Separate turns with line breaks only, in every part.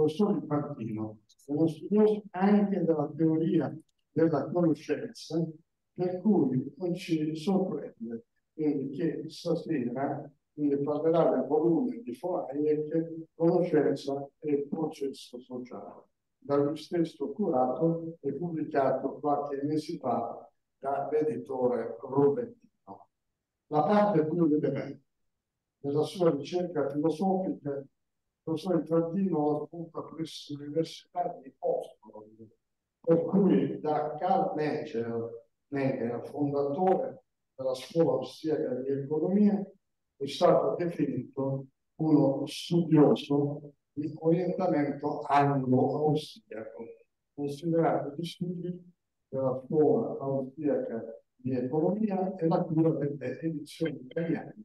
professor Martino, uno studioso anche della teoria della conoscenza, per cui non ci sorprende eh, che stasera eh, parlerà del volume di Foaie Conoscenza e processo sociale, da lui stesso curato e pubblicato qualche mese fa dall'editore Robertino. La parte più rilevante della sua ricerca filosofica professor Giardino appunto presso l'Università di Postolo, per cui da Karl Menger, Menger fondatore della scuola austriaca di economia, è stato definito uno studioso di orientamento anglo-austriaco, considerato gli studi della scuola austriaca di economia e la cura delle edizioni italiane,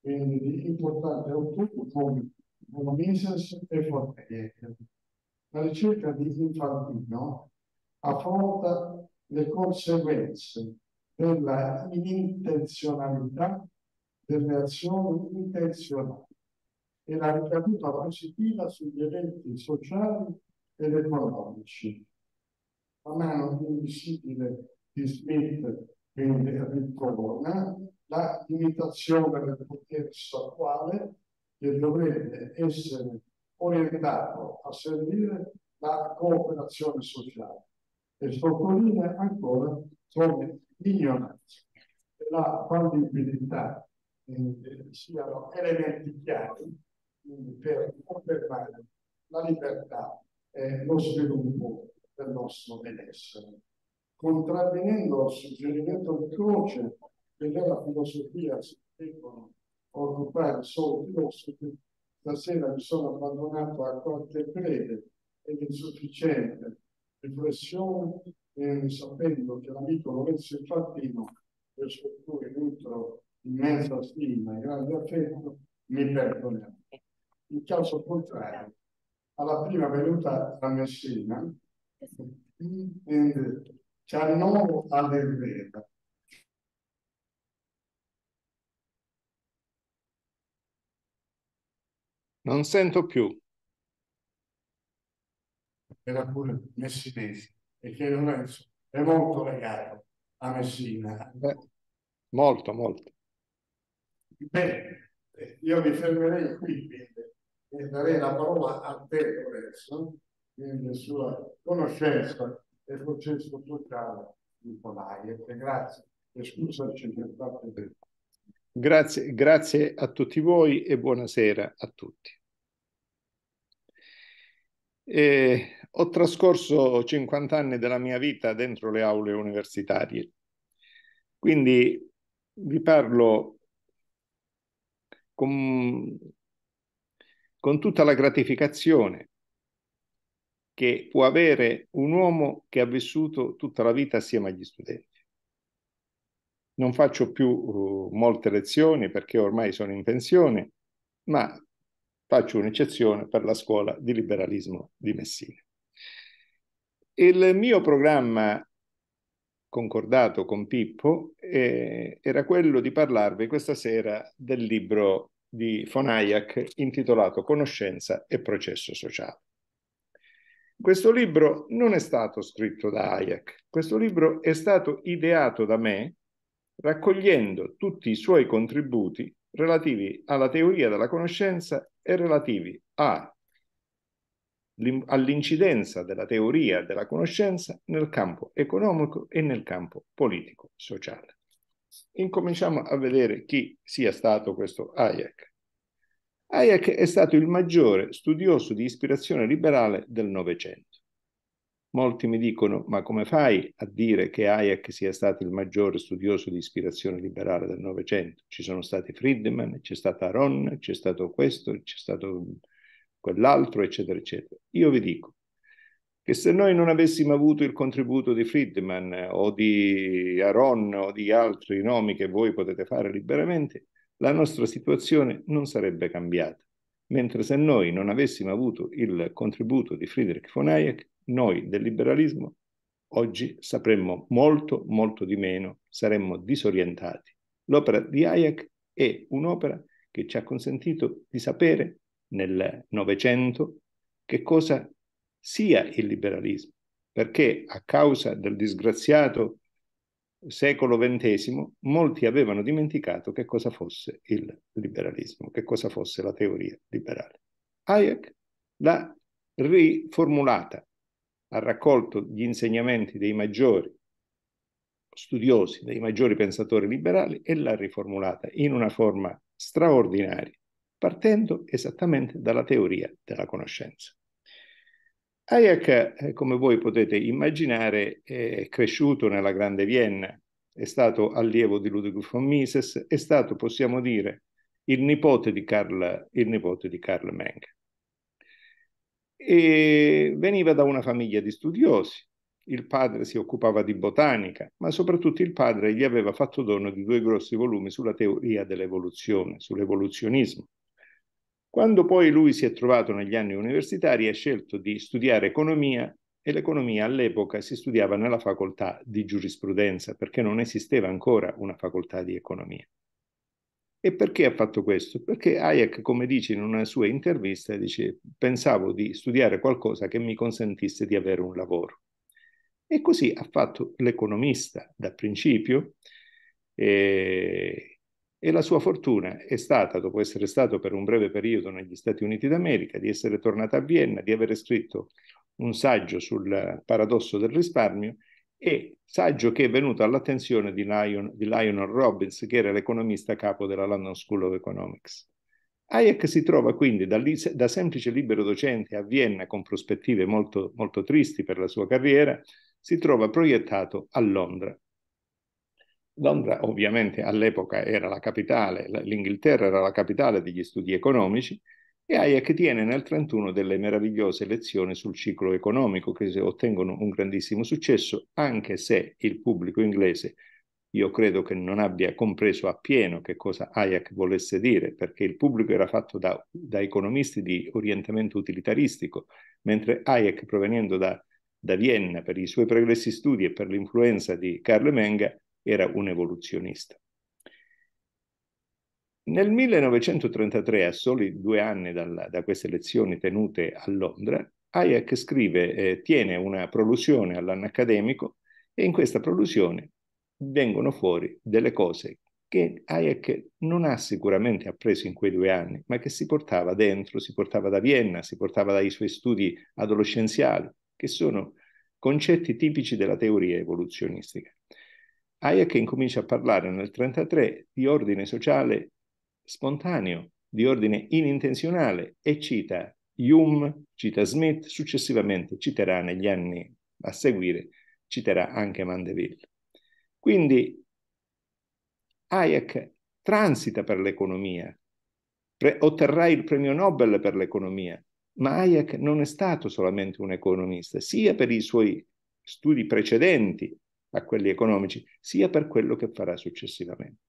quindi di importante autore come Mises e Forteghete. La ricerca di Infantino affronta le conseguenze della intenzionalità delle azioni intenzionali e la ricaduta positiva sugli eventi sociali ed economici. La mano invisibile di Smith che ritorna, la limitazione del potere statuale che dovrebbe essere orientato a servire la cooperazione sociale e sottolinea ancora come l'ignoranza e la fallibilità eh, siano elementi chiari eh, per confermare la libertà e lo sviluppo del nostro benessere. Contravvenendo al suggerimento di Croce che nella filosofia si devono occupare solo di rosso, stasera mi sono abbandonato a qualche breve ed insufficiente riflessione, eh, sapendo che l'amico Lorenzo Infattino, verso cui nutro immensa stima e grande affetto, mi perdonerà. In caso contrario, alla prima venuta a Messina, ci hanno all'Erveda,
Non sento più.
Era pure messinese e che Lorenzo è molto legato a Messina.
Beh, molto, molto.
Bene, io mi fermerei qui, e darei la parola a te Lorenzo, nella sua conoscenza del processo sociale di Polaie. Grazie e scusaci per parte
Grazie, grazie a tutti voi e buonasera a tutti. E ho trascorso 50 anni della mia vita dentro le aule universitarie, quindi vi parlo con, con tutta la gratificazione che può avere un uomo che ha vissuto tutta la vita assieme agli studenti. Non faccio più uh, molte lezioni perché ormai sono in pensione, ma Faccio un'eccezione per la scuola di liberalismo di Messina. Il mio programma concordato con Pippo eh, era quello di parlarvi questa sera del libro di von Hayek intitolato Conoscenza e processo sociale. Questo libro non è stato scritto da Hayek, questo libro è stato ideato da me raccogliendo tutti i suoi contributi relativi alla teoria della conoscenza e relativi all'incidenza della teoria della conoscenza nel campo economico e nel campo politico-sociale. Incominciamo a vedere chi sia stato questo Hayek. Hayek è stato il maggiore studioso di ispirazione liberale del Novecento. Molti mi dicono, ma come fai a dire che Hayek sia stato il maggiore studioso di ispirazione liberale del Novecento? Ci sono stati Friedman, c'è stata Aron, c'è stato questo, c'è stato quell'altro, eccetera, eccetera. Io vi dico che se noi non avessimo avuto il contributo di Friedman o di Aron o di altri nomi che voi potete fare liberamente, la nostra situazione non sarebbe cambiata. Mentre se noi non avessimo avuto il contributo di Friedrich von Hayek, noi del liberalismo oggi sapremmo molto, molto di meno, saremmo disorientati. L'opera di Hayek è un'opera che ci ha consentito di sapere nel Novecento che cosa sia il liberalismo, perché a causa del disgraziato secolo XX molti avevano dimenticato che cosa fosse il liberalismo, che cosa fosse la teoria liberale. Hayek l'ha riformulata ha raccolto gli insegnamenti dei maggiori studiosi, dei maggiori pensatori liberali e l'ha riformulata in una forma straordinaria, partendo esattamente dalla teoria della conoscenza. Hayek, eh, come voi potete immaginare, è cresciuto nella Grande Vienna, è stato allievo di Ludwig von Mises, è stato, possiamo dire, il nipote di Karl, nipote di Karl Menge e veniva da una famiglia di studiosi. Il padre si occupava di botanica, ma soprattutto il padre gli aveva fatto dono di due grossi volumi sulla teoria dell'evoluzione, sull'evoluzionismo. Quando poi lui si è trovato negli anni universitari ha scelto di studiare economia e l'economia all'epoca si studiava nella facoltà di giurisprudenza perché non esisteva ancora una facoltà di economia. E perché ha fatto questo? Perché Hayek, come dice in una sua intervista, dice, pensavo di studiare qualcosa che mi consentisse di avere un lavoro. E così ha fatto l'economista da principio e, eh, e la sua fortuna è stata, dopo essere stato per un breve periodo negli Stati Uniti d'America, di essere tornato a Vienna, di avere scritto un saggio sul paradosso del risparmio e saggio che è venuto all'attenzione di, Lion, di Lionel Robbins, che era l'economista capo della London School of Economics. Hayek si trova quindi da, da semplice libero docente a Vienna con prospettive molto, molto tristi per la sua carriera, si trova proiettato a Londra. Londra ovviamente all'epoca era la capitale, l'Inghilterra era la capitale degli studi economici e Hayek tiene nel 1931 delle meravigliose lezioni sul ciclo economico che ottengono un grandissimo successo, anche se il pubblico inglese io credo che non abbia compreso appieno che cosa Hayek volesse dire, perché il pubblico era fatto da, da economisti di orientamento utilitaristico, mentre Hayek, provenendo da, da Vienna per i suoi pregressi studi e per l'influenza di Carlo Menga, era un evoluzionista. Nel 1933, a soli due anni dal, da queste lezioni tenute a Londra, Hayek scrive, eh, tiene una prolusione all'anno accademico e in questa prolusione vengono fuori delle cose che Hayek non ha sicuramente appreso in quei due anni, ma che si portava dentro, si portava da Vienna, si portava dai suoi studi adolescenziali, che sono concetti tipici della teoria evoluzionistica. Hayek incomincia a parlare nel 1933 di ordine sociale spontaneo, di ordine inintenzionale e cita Hume, cita Smith, successivamente citerà negli anni a seguire, citerà anche Mandeville. Quindi Hayek transita per l'economia, otterrà il premio Nobel per l'economia, ma Hayek non è stato solamente un economista, sia per i suoi studi precedenti a quelli economici, sia per quello che farà successivamente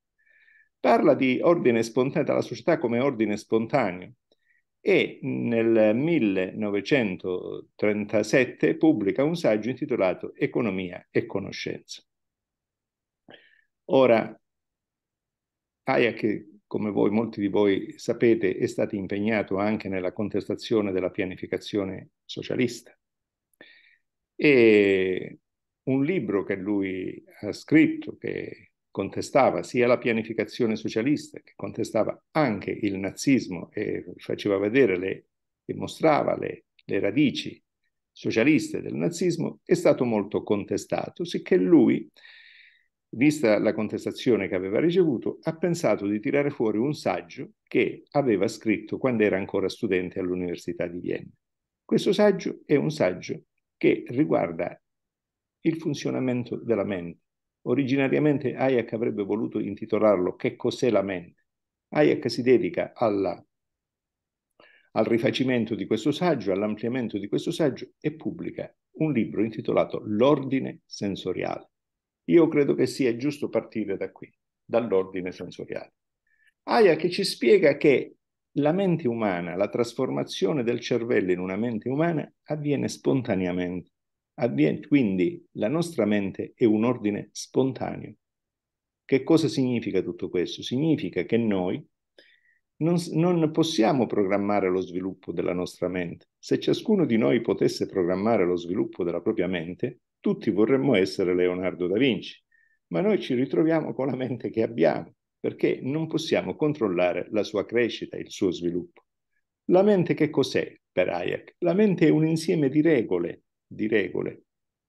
parla di ordine spontaneo, della società come ordine spontaneo e nel 1937 pubblica un saggio intitolato Economia e conoscenza. Ora, Hayek, come voi, molti di voi sapete, è stato impegnato anche nella contestazione della pianificazione socialista. E un libro che lui ha scritto, che contestava sia la pianificazione socialista, che contestava anche il nazismo e faceva vedere le, e mostrava le, le radici socialiste del nazismo, è stato molto contestato, sicché lui, vista la contestazione che aveva ricevuto, ha pensato di tirare fuori un saggio che aveva scritto quando era ancora studente all'Università di Vienna. Questo saggio è un saggio che riguarda il funzionamento della mente, Originariamente Hayek avrebbe voluto intitolarlo Che cos'è la mente? Hayek si dedica alla, al rifacimento di questo saggio, all'ampliamento di questo saggio e pubblica un libro intitolato L'ordine sensoriale. Io credo che sia giusto partire da qui, dall'ordine sensoriale. Hayek ci spiega che la mente umana, la trasformazione del cervello in una mente umana avviene spontaneamente Avviene quindi la nostra mente è un ordine spontaneo. Che cosa significa tutto questo? Significa che noi non, non, possiamo programmare lo sviluppo della nostra mente. Se ciascuno di noi potesse programmare lo sviluppo della propria mente, tutti vorremmo essere Leonardo da Vinci, ma noi ci ritroviamo con la mente che abbiamo, perché non possiamo controllare la sua crescita, il suo sviluppo. La mente che cos'è per Hayek? La mente è un insieme di regole di regole,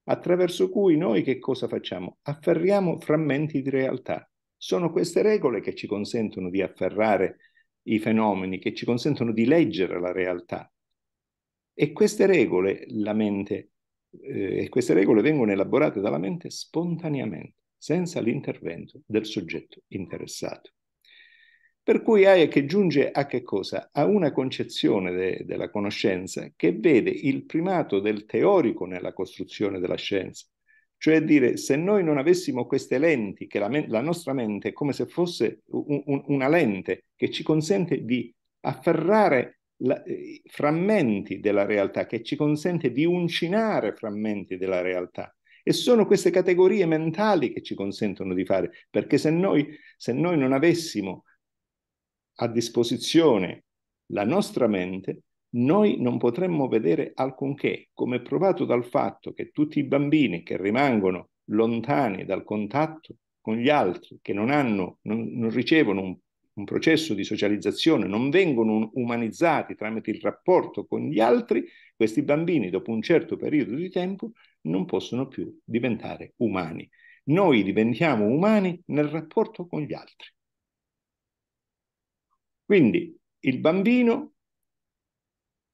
attraverso cui noi che cosa facciamo? Afferriamo frammenti di realtà. Sono queste regole che ci consentono di afferrare i fenomeni, che ci consentono di leggere la realtà. E queste regole, la mente, eh, queste regole vengono elaborate dalla mente spontaneamente, senza l'intervento del soggetto interessato. Per cui Hayek giunge a che cosa? A una concezione de- della conoscenza che vede il primato del teorico nella costruzione della scienza. Cioè dire, se noi non avessimo queste lenti, che la, men- la nostra mente è come se fosse un- un- una lente che ci consente di afferrare la- eh, frammenti della realtà, che ci consente di uncinare frammenti della realtà. E sono queste categorie mentali che ci consentono di fare, perché se noi, se noi non avessimo a disposizione la nostra mente, noi non potremmo vedere alcunché, come provato dal fatto che tutti i bambini che rimangono lontani dal contatto con gli altri, che non, hanno, non, non ricevono un, un, processo di socializzazione, non vengono un, umanizzati tramite il rapporto con gli altri, questi bambini dopo un certo periodo di tempo non possono più diventare umani. Noi diventiamo umani nel rapporto con gli altri. Quindi il bambino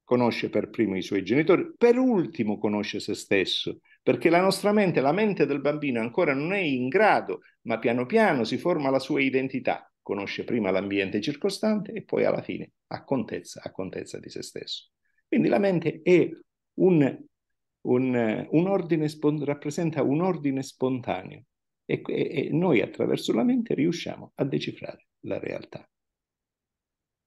conosce per primo i suoi genitori, per ultimo conosce se stesso, perché la nostra mente, la mente del bambino ancora non è in grado, ma piano piano si forma la sua identità, conosce prima l'ambiente circostante e poi alla fine ha contezza, ha contezza di se stesso. Quindi la mente è un, un, un ordine, rappresenta un ordine spontaneo e, e noi attraverso la mente riusciamo a decifrare la realtà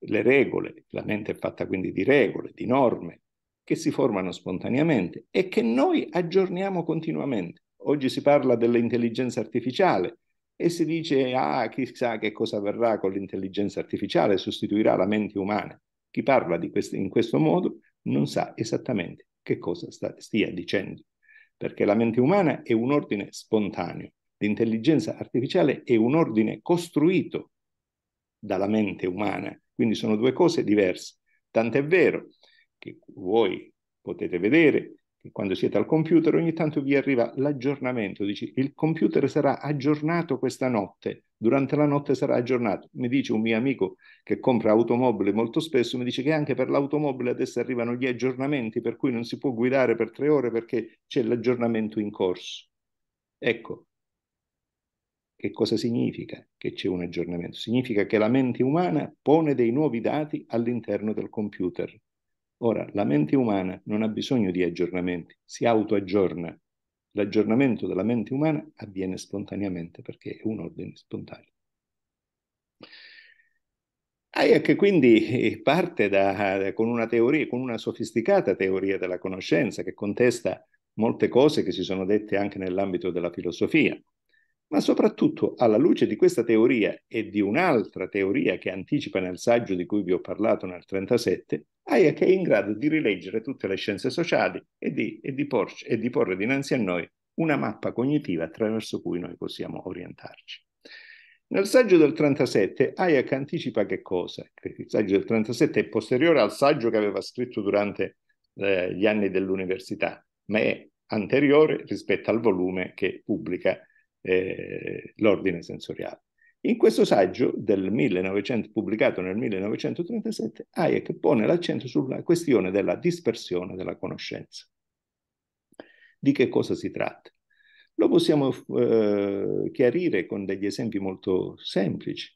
le regole, la mente è fatta quindi di regole, di norme che si formano spontaneamente e che noi aggiorniamo continuamente. Oggi si parla dell'intelligenza artificiale e si dice, ah, chissà che cosa avverrà con l'intelligenza artificiale, sostituirà la mente umana. Chi parla quest- in questo modo non sa esattamente che cosa sta- stia dicendo, perché la mente umana è un ordine spontaneo, l'intelligenza artificiale è un ordine costruito dalla mente umana quindi sono due cose diverse. Tant'è vero che voi potete vedere che quando siete al computer ogni tanto vi arriva l'aggiornamento, dici il computer sarà aggiornato questa notte, durante la notte sarà aggiornato. Mi dice un mio amico che compra automobile molto spesso, mi dice che anche per l'automobile adesso arrivano gli aggiornamenti per cui non si può guidare per tre ore perché c'è l'aggiornamento in corso. Ecco, che cosa significa che c'è un aggiornamento? Significa che la mente umana pone dei nuovi dati all'interno del computer. Ora, la mente umana non ha bisogno di aggiornamenti, si autoaggiorna. L'aggiornamento della mente umana avviene spontaneamente perché è un ordine spontaneo. Hayek quindi eh, parte da, da, con una teoria, con una sofisticata teoria della conoscenza che contesta molte cose che si sono dette anche nell'ambito della filosofia ma soprattutto alla luce di questa teoria e di un'altra teoria che anticipa nel saggio di cui vi ho parlato nel 37, Hayek è in grado di rileggere tutte le scienze sociali e di, e di, porci, e di porre dinanzi a noi una mappa cognitiva attraverso cui noi possiamo orientarci. Nel saggio del 37 Hayek anticipa che cosa? Il saggio del 37 è posteriore al saggio che aveva scritto durante eh, gli anni dell'università, ma è anteriore rispetto al volume che pubblica eh, l'ordine sensoriale. In questo saggio del 1900, pubblicato nel 1937, Hayek pone l'accento sulla questione della dispersione della conoscenza. Di che cosa si tratta? Lo possiamo eh, chiarire con degli esempi molto semplici.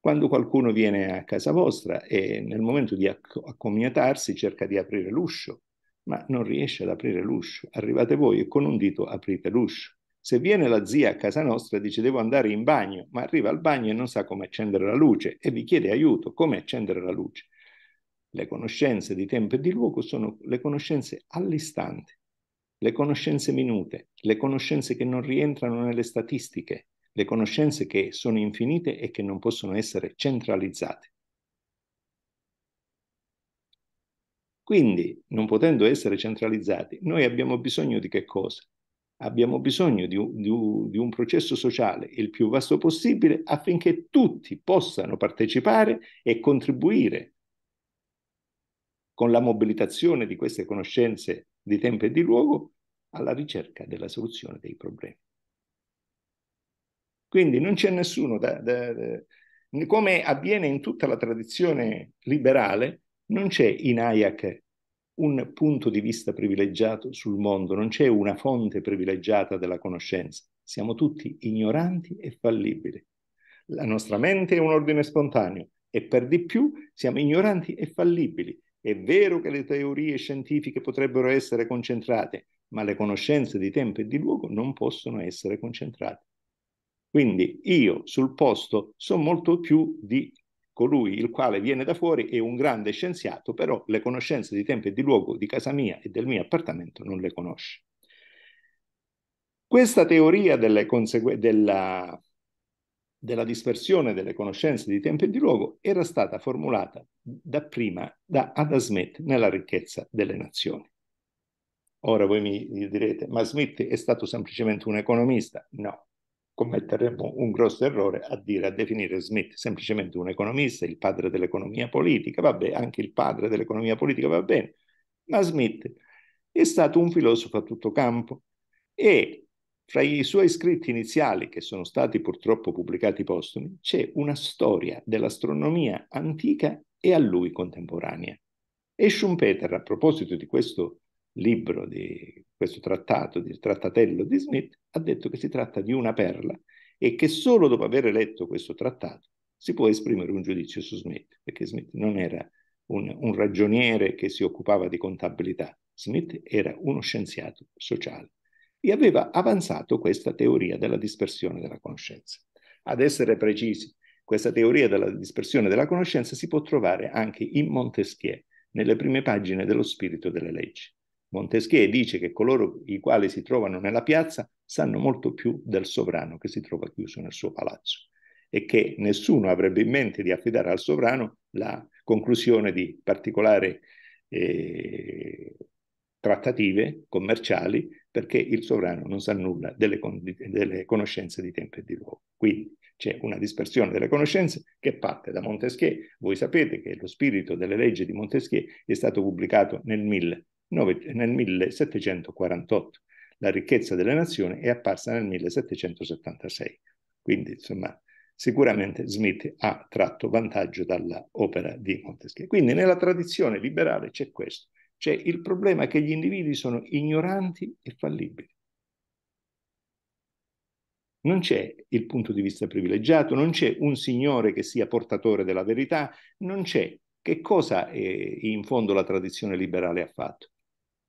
Quando qualcuno viene a casa vostra e nel momento di accomiatarsi cerca di aprire l'uscio, ma non riesce ad aprire l'uscio, arrivate voi e con un dito aprite l'uscio se viene la zia a casa nostra dice devo andare in bagno, ma arriva al bagno e non sa come accendere la luce e vi chiede aiuto, come accendere la luce. Le conoscenze di tempo e di luogo sono le conoscenze all'istante, le conoscenze minute, le conoscenze che non rientrano nelle statistiche, le conoscenze che sono infinite e che non possono essere centralizzate. Quindi, non potendo essere centralizzati, noi abbiamo bisogno di che cosa? abbiamo bisogno di un, di, un, di un, processo sociale il più vasto possibile affinché tutti possano partecipare e contribuire con la mobilitazione di queste conoscenze di tempo e di luogo alla ricerca della soluzione dei problemi. Quindi non c'è nessuno, da, da, da, come avviene in tutta la tradizione liberale, non c'è in Hayek un punto di vista privilegiato sul mondo, non c'è una fonte privilegiata della conoscenza. Siamo tutti ignoranti e fallibili. La nostra mente è un ordine spontaneo e per di più siamo ignoranti e fallibili. È vero che le teorie scientifiche potrebbero essere concentrate, ma le conoscenze di tempo e di luogo non possono essere concentrate. Quindi io sul posto so molto più di colui il quale viene da fuori è un grande scienziato, però le conoscenze di tempo e di luogo di casa mia e del mio appartamento non le conosce. Questa teoria consegu- della, della dispersione delle conoscenze di tempo e di luogo era stata formulata dapprima da Adam Smith nella ricchezza delle nazioni. Ora voi mi direte, ma Smith è stato semplicemente un economista? No, commetteremmo un grosso errore a, dire, a definire Smith semplicemente un economista, il padre dell'economia politica, vabbè, anche il padre dell'economia politica va bene, ma Smith è stato un filosofo a tutto campo e fra i suoi scritti iniziali, che sono stati purtroppo pubblicati postumi, c'è una storia dell'astronomia antica e a lui contemporanea. E Schumpeter, a proposito di questo libro di questo trattato, di trattatello di Smith, ha detto che si tratta di una perla e che solo dopo aver letto questo trattato si può esprimere un giudizio su Smith, perché Smith non era un, un ragioniere che si occupava di contabilità, Smith era uno scienziato sociale e aveva avanzato questa teoria della dispersione della conoscenza. Ad essere precisi, questa teoria della dispersione della conoscenza si può trovare anche in Montesquieu, nelle prime pagine dello spirito delle leggi. Montesquieu dice che coloro i quali si trovano nella piazza sanno molto più del sovrano che si trova chiuso nel suo palazzo e che nessuno avrebbe in mente di affidare al sovrano la conclusione di particolari eh, trattative commerciali perché il sovrano non sa nulla delle, delle conoscenze di tempo e di luogo. Quindi c'è una dispersione delle conoscenze che parte da Montesquieu. Voi sapete che lo spirito delle leggi di Montesquieu è stato pubblicato nel 1000 nel 1748. La ricchezza delle nazioni è apparsa nel 1776. Quindi, insomma, sicuramente Smith ha tratto vantaggio dall'opera di Montesquieu. Quindi nella tradizione liberale c'è questo, c'è il problema che gli individui sono ignoranti e fallibili. Non c'è il punto di vista privilegiato, non c'è un signore che sia portatore della verità, non c'è. Che cosa eh, in fondo la tradizione liberale ha fatto?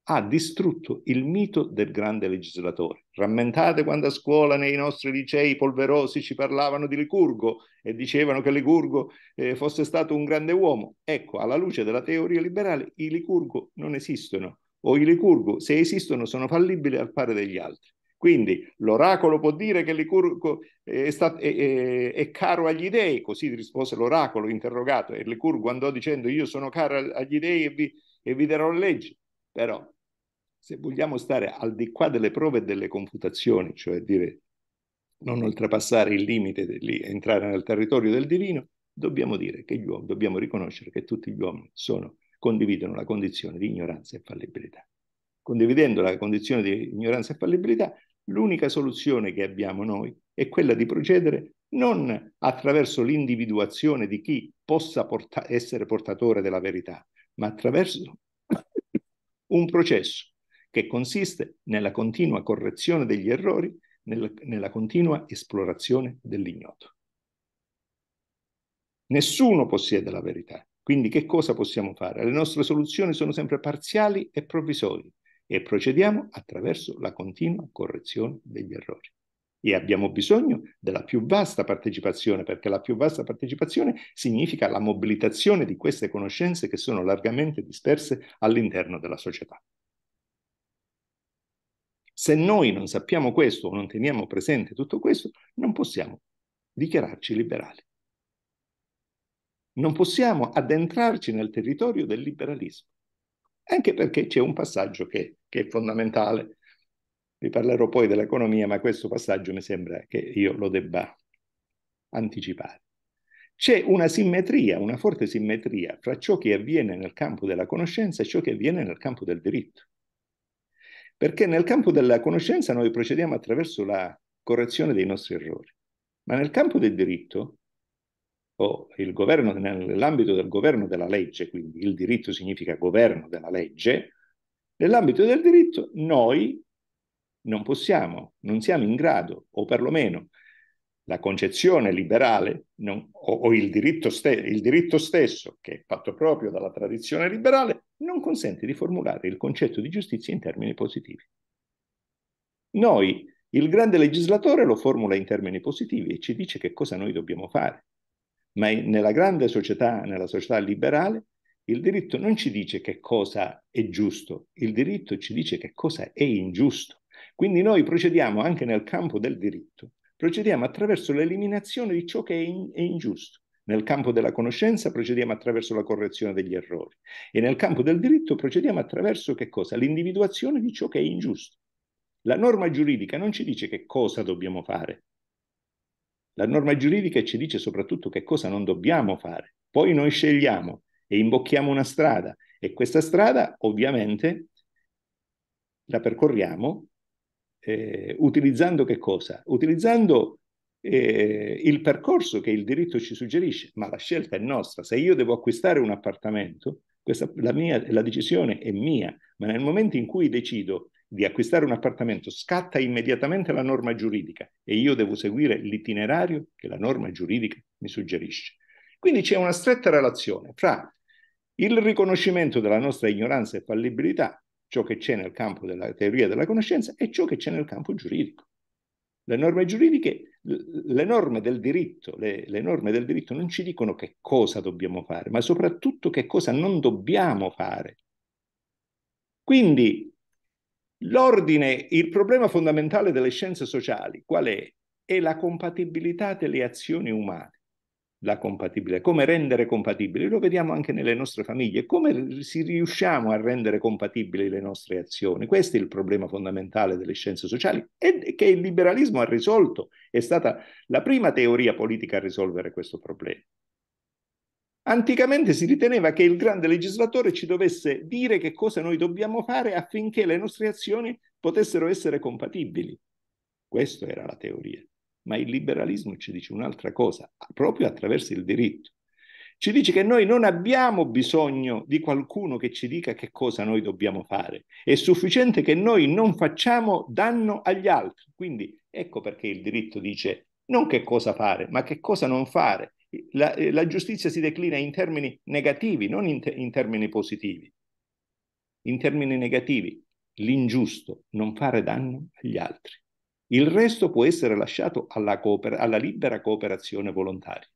ha distrutto il mito del grande legislatore. Rammentate quando a scuola nei nostri licei polverosi ci parlavano di Licurgo e dicevano che Licurgo eh, fosse stato un grande uomo. Ecco, alla luce della teoria liberale, i Licurgo non esistono, o i Licurgo, se esistono, sono fallibili al pari degli altri. Quindi l'oracolo può dire che Licurgo eh, è, stato, è, è, è, caro agli dei, così rispose l'oracolo interrogato, e Licurgo andò dicendo io sono caro agli dei e vi, e vi darò legge. Però se vogliamo stare al di qua delle prove e delle confutazioni, cioè dire non oltrepassare il limite, di entrare nel territorio del divino, dobbiamo dire che gli uomini, dobbiamo riconoscere che tutti gli uomini sono, condividono la condizione di ignoranza e fallibilità. Condividendo la condizione di ignoranza e fallibilità, l'unica soluzione che abbiamo noi è quella di procedere non attraverso l'individuazione di chi possa porta- essere portatore della verità, ma attraverso un processo che consiste nella continua correzione degli errori, nella, nella continua esplorazione dell'ignoto. Nessuno possiede la verità, quindi che cosa possiamo fare? Le nostre soluzioni sono sempre parziali e provvisorie e procediamo attraverso la continua correzione degli errori e abbiamo bisogno della più vasta partecipazione, perché la più vasta partecipazione significa la mobilitazione di queste conoscenze che sono largamente disperse all'interno della società. Se noi non sappiamo questo o non teniamo presente tutto questo, non possiamo dichiararci liberali. Non possiamo addentrarci nel territorio del liberalismo, anche perché c'è un passaggio che, che è fondamentale vi parlerò poi dell'economia, ma questo passaggio mi sembra che io lo debba anticipare. C'è una simmetria, una forte simmetria fra ciò che avviene nel campo della conoscenza e ciò che avviene nel campo del diritto. Perché nel campo della conoscenza noi procediamo attraverso la correzione dei nostri errori, ma nel campo del diritto, o nell'ambito del governo della legge, quindi il diritto significa governo della legge, nell'ambito del diritto noi non possiamo, non siamo in grado, o perlomeno la concezione liberale non, o, o il, diritto ste- il diritto stesso, che è fatto proprio dalla tradizione liberale, non consente di formulare il concetto di giustizia in termini positivi. Noi, il grande legislatore, lo formula in termini positivi e ci dice che cosa noi dobbiamo fare. Ma nella grande società, nella società liberale, il diritto non ci dice che cosa è giusto, il diritto ci dice che cosa è ingiusto. Quindi noi procediamo anche nel campo del diritto, procediamo attraverso l'eliminazione di ciò che è, in, è ingiusto. Nel campo della conoscenza procediamo attraverso la correzione degli errori e nel campo del diritto procediamo attraverso che cosa? L'individuazione di ciò che è ingiusto. La norma giuridica non ci dice che cosa dobbiamo fare. La norma giuridica ci dice soprattutto che cosa non dobbiamo fare. Poi noi scegliamo e imbocchiamo una strada e questa strada ovviamente la percorriamo eh, utilizzando che cosa? Utilizzando eh, il percorso che il diritto ci suggerisce, ma la scelta è nostra. Se io devo acquistare un appartamento, questa, la, mia, la decisione è mia, ma nel momento in cui decido di acquistare un appartamento scatta immediatamente la norma giuridica e io devo seguire l'itinerario che la norma giuridica mi suggerisce. Quindi c'è una stretta relazione fra il riconoscimento della nostra ignoranza e fallibilità ciò che c'è nel campo della teoria della conoscenza e ciò che c'è nel campo giuridico. Le norme giuridiche, le norme del diritto, le, le norme del diritto non ci dicono che cosa dobbiamo fare, ma soprattutto che cosa non dobbiamo fare. Quindi l'ordine, il problema fondamentale delle scienze sociali qual è? È la compatibilità delle azioni umane la compatibilità, come rendere compatibili, lo vediamo anche nelle nostre famiglie, come si riusciamo a rendere compatibili le nostre azioni. Questo è il problema fondamentale delle scienze sociali e che il liberalismo ha risolto, è stata la prima teoria politica a risolvere questo problema. Anticamente si riteneva che il grande legislatore ci dovesse dire che cosa noi dobbiamo fare affinché le nostre azioni potessero essere compatibili. Questa era la teoria ma il liberalismo ci dice un'altra cosa, proprio attraverso il diritto. Ci dice che noi non abbiamo bisogno di qualcuno che ci dica che cosa noi dobbiamo fare, è sufficiente che noi non facciamo danno agli altri. Quindi ecco perché il diritto dice non che cosa fare, ma che cosa non fare. La, eh, la giustizia si declina in termini negativi, non in, te, in termini positivi. In termini negativi, l'ingiusto non fare danno agli altri il resto può essere lasciato alla, cooper- alla libera cooperazione volontaria.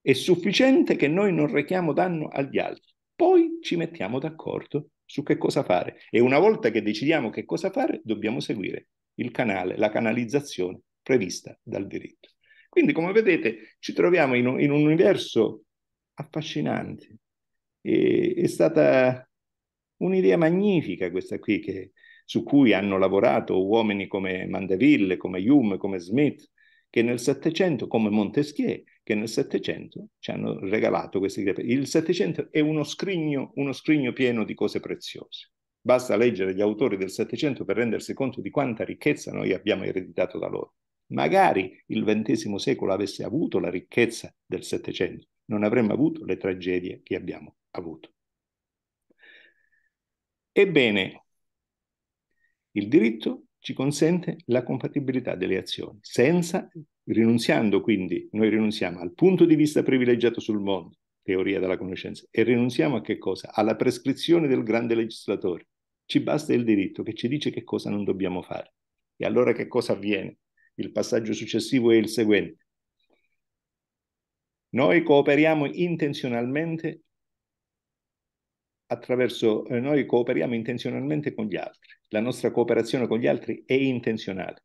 È sufficiente che noi non rechiamo danno agli altri, poi ci mettiamo d'accordo su che cosa fare e una volta che decidiamo che cosa fare dobbiamo seguire il canale, la canalizzazione prevista dal diritto. Quindi come vedete ci troviamo in un, in un universo affascinante. E, è stata un'idea magnifica questa qui che su cui hanno lavorato uomini come Mandeville, come Hume, come Smith, che nel Settecento, come Montesquieu, che nel Settecento ci hanno regalato questi greppi. Il Settecento è uno scrigno, uno scrigno pieno di cose preziose. Basta leggere gli autori del Settecento per rendersi conto di quanta ricchezza noi abbiamo ereditato da loro. Magari il XX secolo avesse avuto la ricchezza del Settecento, non avremmo avuto le tragedie che abbiamo avuto. Ebbene, il diritto ci consente la compatibilità delle azioni, senza rinunziando quindi, noi rinunziamo al punto di vista privilegiato sul mondo, teoria della conoscenza, e rinunziamo a che cosa? Alla prescrizione del grande legislatore. Ci basta il diritto che ci dice che cosa non dobbiamo fare. E allora che cosa avviene? Il passaggio successivo è il seguente. Noi cooperiamo intenzionalmente attraverso eh, noi cooperiamo intenzionalmente con gli altri, la nostra cooperazione con gli altri è intenzionale,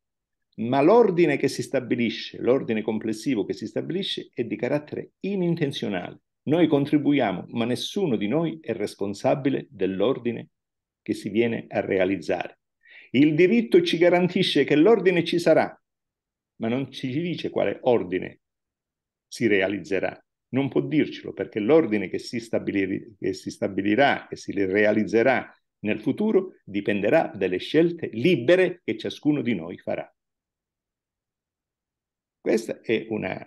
ma l'ordine che si stabilisce, l'ordine complessivo che si stabilisce è di carattere inintenzionale. Noi contribuiamo, ma nessuno di noi è responsabile dell'ordine che si viene a realizzare. Il diritto ci garantisce che l'ordine ci sarà, ma non ci dice quale ordine si realizzerà non può dircelo perché l'ordine che si, che si stabilirà, e si realizzerà nel futuro, dipenderà dalle scelte libere che ciascuno di noi farà. Questa è una...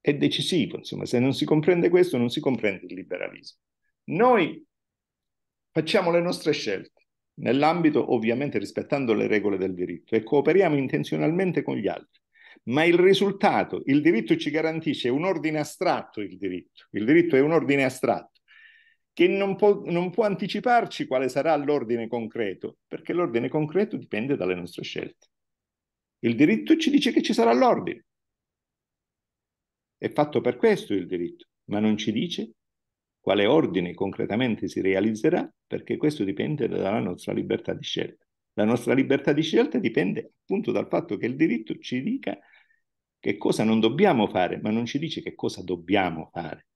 è decisivo, insomma, se non si comprende questo non si comprende il liberalismo. Noi facciamo le nostre scelte, nell'ambito ovviamente rispettando le regole del diritto e cooperiamo intenzionalmente con gli altri ma il risultato, il diritto ci garantisce un ordine astratto, il diritto, il diritto è un ordine astratto, che non può, non può anticiparci quale sarà l'ordine concreto, perché l'ordine concreto dipende dalle nostre scelte. Il diritto ci dice che ci sarà l'ordine. È fatto per questo il diritto, ma non ci dice quale ordine concretamente si realizzerà, perché questo dipende dalla nostra libertà di scelta. La nostra libertà di scelta dipende appunto dal fatto che il diritto ci dica che cosa non dobbiamo fare, ma non ci dice che cosa dobbiamo fare.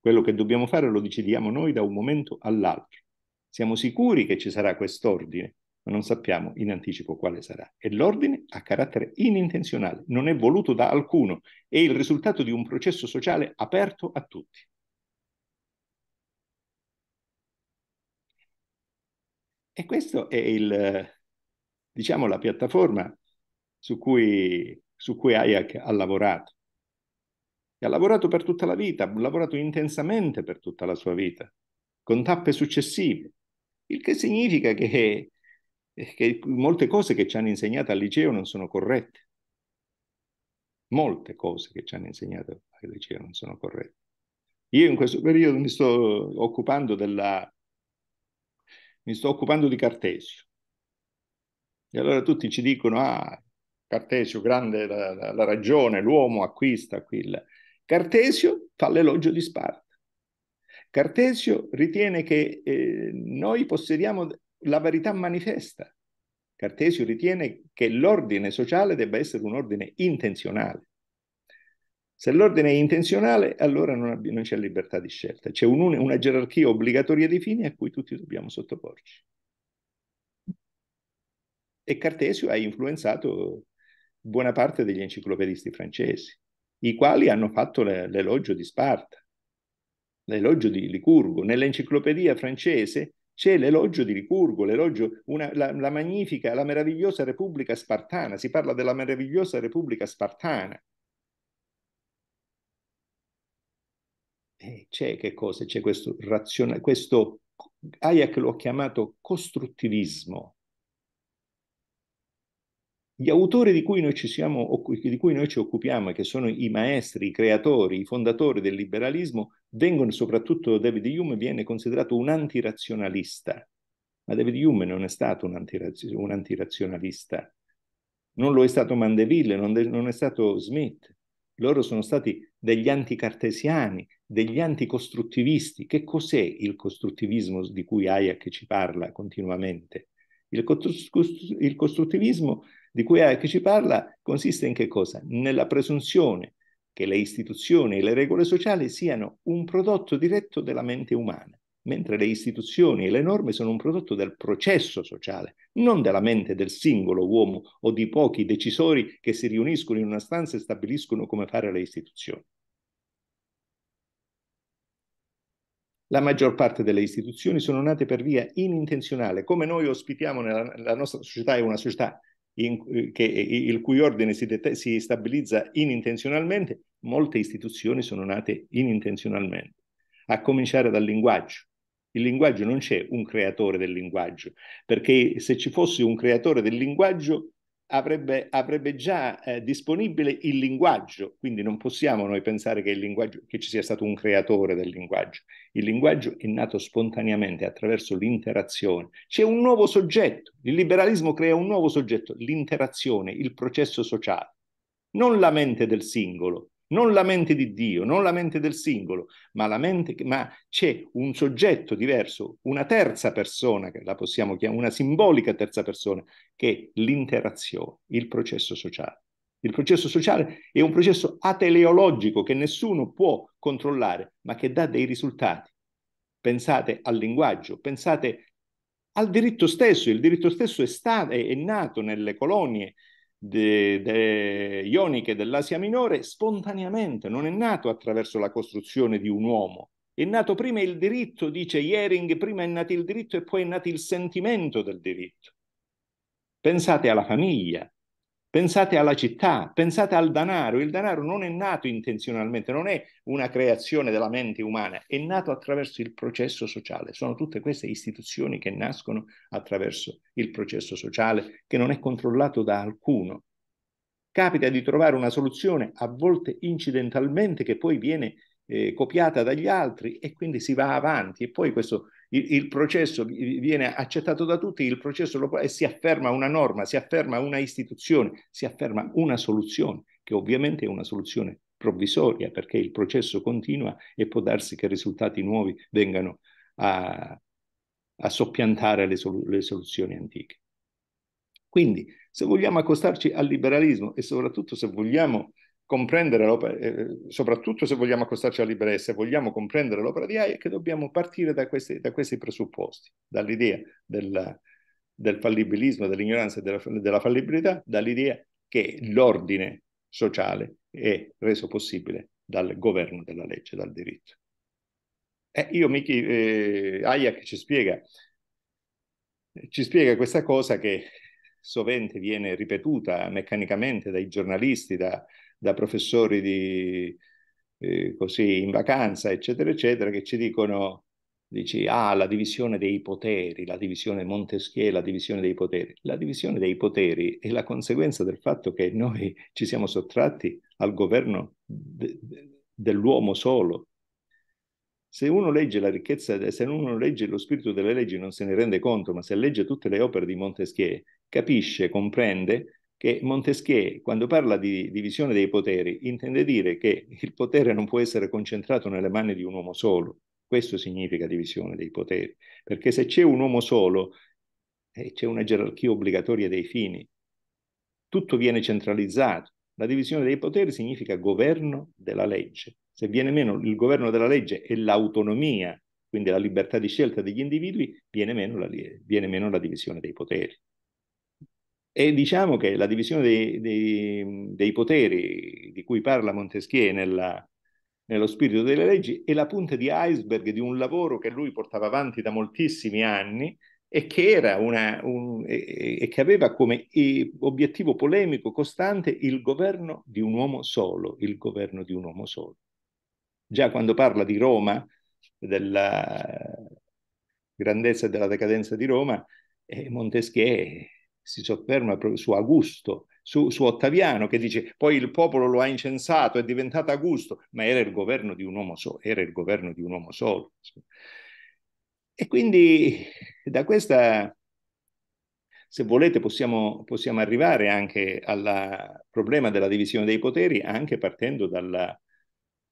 Quello che dobbiamo fare lo decidiamo noi da un momento all'altro. Siamo sicuri che ci sarà quest'ordine, ma non sappiamo in anticipo quale sarà. E l'ordine ha carattere inintenzionale, non è voluto da alcuno, è il risultato di un processo sociale aperto a tutti. E questa è il, diciamo, la piattaforma su cui su cui Hayek ha lavorato. E ha lavorato per tutta la vita, ha lavorato intensamente per tutta la sua vita, con tappe successive. Il che significa che, eh, che molte cose che ci hanno insegnato al liceo non sono corrette. Molte cose che ci hanno insegnato al liceo non sono corrette. Io in questo periodo mi sto occupando della... mi sto occupando di Cartesio. E allora tutti ci dicono, ah, Cartesio, grande la, la, la ragione, l'uomo acquista qui il... Cartesio fa l'elogio di Sparta. Cartesio ritiene che eh, noi possediamo la verità manifesta. Cartesio ritiene che l'ordine sociale debba essere un ordine intenzionale. Se l'ordine è intenzionale, allora non, non c'è libertà di scelta, c'è un, una gerarchia obbligatoria di fini a cui tutti dobbiamo sottoporci. E Cartesio ha influenzato buona parte degli enciclopedisti francesi, i quali hanno fatto le, l'elogio di Sparta, l'elogio di Licurgo. Nell'enciclopedia francese c'è l'elogio di Licurgo, l'elogio, una, la, la, magnifica, la meravigliosa Repubblica Spartana, si parla della meravigliosa Repubblica Spartana. E c'è che cosa? C'è questo razionale, questo Hayek lo ha chiamato costruttivismo, gli autori di cui, noi ci siamo, di cui noi ci occupiamo, che sono i maestri, i creatori, i fondatori del liberalismo, vengono soprattutto David Hume, viene considerato un antirazionalista. Ma David Hume non è stato un, antiraz- un antirazionalista. Non lo è stato Mandeville, non, de- non è stato Smith. Loro sono stati degli anticartesiani, degli anticostruttivisti. Che cos'è il costruttivismo di cui Hayek ci parla continuamente? Il, costruttivismo di cui Hayek eh, ci parla consiste in che cosa? Nella presunzione che le istituzioni e le regole sociali siano un prodotto diretto della mente umana, mentre le istituzioni e le norme sono un prodotto del processo sociale, non della mente del singolo uomo o di pochi decisori che si riuniscono in una stanza e stabiliscono come fare le istituzioni. La maggior parte delle istituzioni sono nate per via inintenzionale, come noi ospitiamo nella, nella nostra società, è una società in, che, eh, il cui ordine si, det- si stabilizza inintenzionalmente, molte istituzioni sono nate inintenzionalmente, a cominciare dal linguaggio. Il linguaggio non c'è un creatore del linguaggio, perché se ci fosse un creatore del linguaggio avrebbe, avrebbe già eh, disponibile il linguaggio, quindi non possiamo noi pensare che, il linguaggio, che ci sia stato un creatore del linguaggio. Il linguaggio è nato spontaneamente attraverso l'interazione. C'è un nuovo soggetto, il liberalismo crea un nuovo soggetto, l'interazione, il processo sociale, non la mente del singolo, non la mente di Dio, non la mente del singolo, ma, la mente, ma c'è un soggetto diverso, una terza persona, che la possiamo chiamare, una simbolica terza persona, che è l'interazione, il processo sociale. Il processo sociale è un processo ateleologico che nessuno può controllare, ma che dà dei risultati. Pensate al linguaggio, pensate al diritto stesso. Il diritto stesso è, stato, è nato nelle colonie, de, de ioniche dell'Asia Minore spontaneamente, non è nato attraverso la costruzione di un uomo. È nato prima il diritto, dice Jering, prima è nato il diritto e poi è nato il sentimento del diritto. Pensate alla famiglia, Pensate alla città, pensate al denaro. Il denaro non è nato intenzionalmente, non è una creazione della mente umana, è nato attraverso il processo sociale. Sono tutte queste istituzioni che nascono attraverso il processo sociale che non è controllato da alcuno. Capita di trovare una soluzione a volte incidentalmente che poi viene eh, copiata dagli altri e quindi si va avanti e poi questo il, il processo viene accettato da tutti, il processo lo, può, e si afferma una norma, si afferma una istituzione, si afferma una soluzione, che ovviamente è una soluzione provvisoria perché il processo continua e può darsi che risultati nuovi vengano a, a soppiantare le, sol- le, soluzioni antiche. Quindi, se vogliamo accostarci al liberalismo e soprattutto se vogliamo comprendere l'opera, eh, soprattutto se vogliamo accostarci alla libera se vogliamo comprendere l'opera di Hayek, dobbiamo partire da questi, da questi presupposti, dall'idea del, del fallibilismo, dell'ignoranza e della, della fallibilità, dall'idea che l'ordine sociale è reso possibile dal governo della legge, dal diritto. Eh, io, Michi, eh, Hayek ci spiega, ci spiega questa cosa che sovente viene ripetuta meccanicamente dai giornalisti, da, da professori di, eh, così, in vacanza, eccetera, eccetera, che ci dicono, dici, ah, la divisione dei poteri, la divisione Montesquieu, la divisione dei poteri. La divisione dei poteri è la conseguenza del fatto che noi ci siamo sottratti al governo de, de, dell'uomo solo. Se uno legge la ricchezza, se uno legge lo spirito delle leggi non se ne rende conto, ma se legge tutte le opere di Montesquieu, capisce, comprende che Montesquieu, quando parla di divisione dei poteri, intende dire che il potere non può essere concentrato nelle mani di un uomo solo. Questo significa divisione dei poteri, perché se c'è un uomo solo, eh, c'è una gerarchia obbligatoria dei fini. Tutto viene centralizzato. La divisione dei poteri significa governo della legge. Se viene meno il governo della legge e l'autonomia, quindi la libertà di scelta degli individui, viene meno la, viene meno la divisione dei poteri. E diciamo che la divisione dei, dei, dei poteri di cui parla Montesquieu nella, nello spirito delle leggi è la punta di iceberg di un lavoro che lui portava avanti da moltissimi anni e che, una, un, e, e che aveva come obiettivo polemico costante il governo di un uomo solo, il governo di un uomo solo. Già quando parla di Roma, della grandezza e della decadenza di Roma, eh, Montesquieu si sofferma proprio su Augusto, su, su, Ottaviano, che dice poi il popolo lo ha incensato, è diventato Augusto, ma era il governo di un uomo solo. Era il governo di un uomo solo. E quindi da questa, se volete, possiamo, possiamo arrivare anche al problema della divisione dei poteri, anche partendo dalla,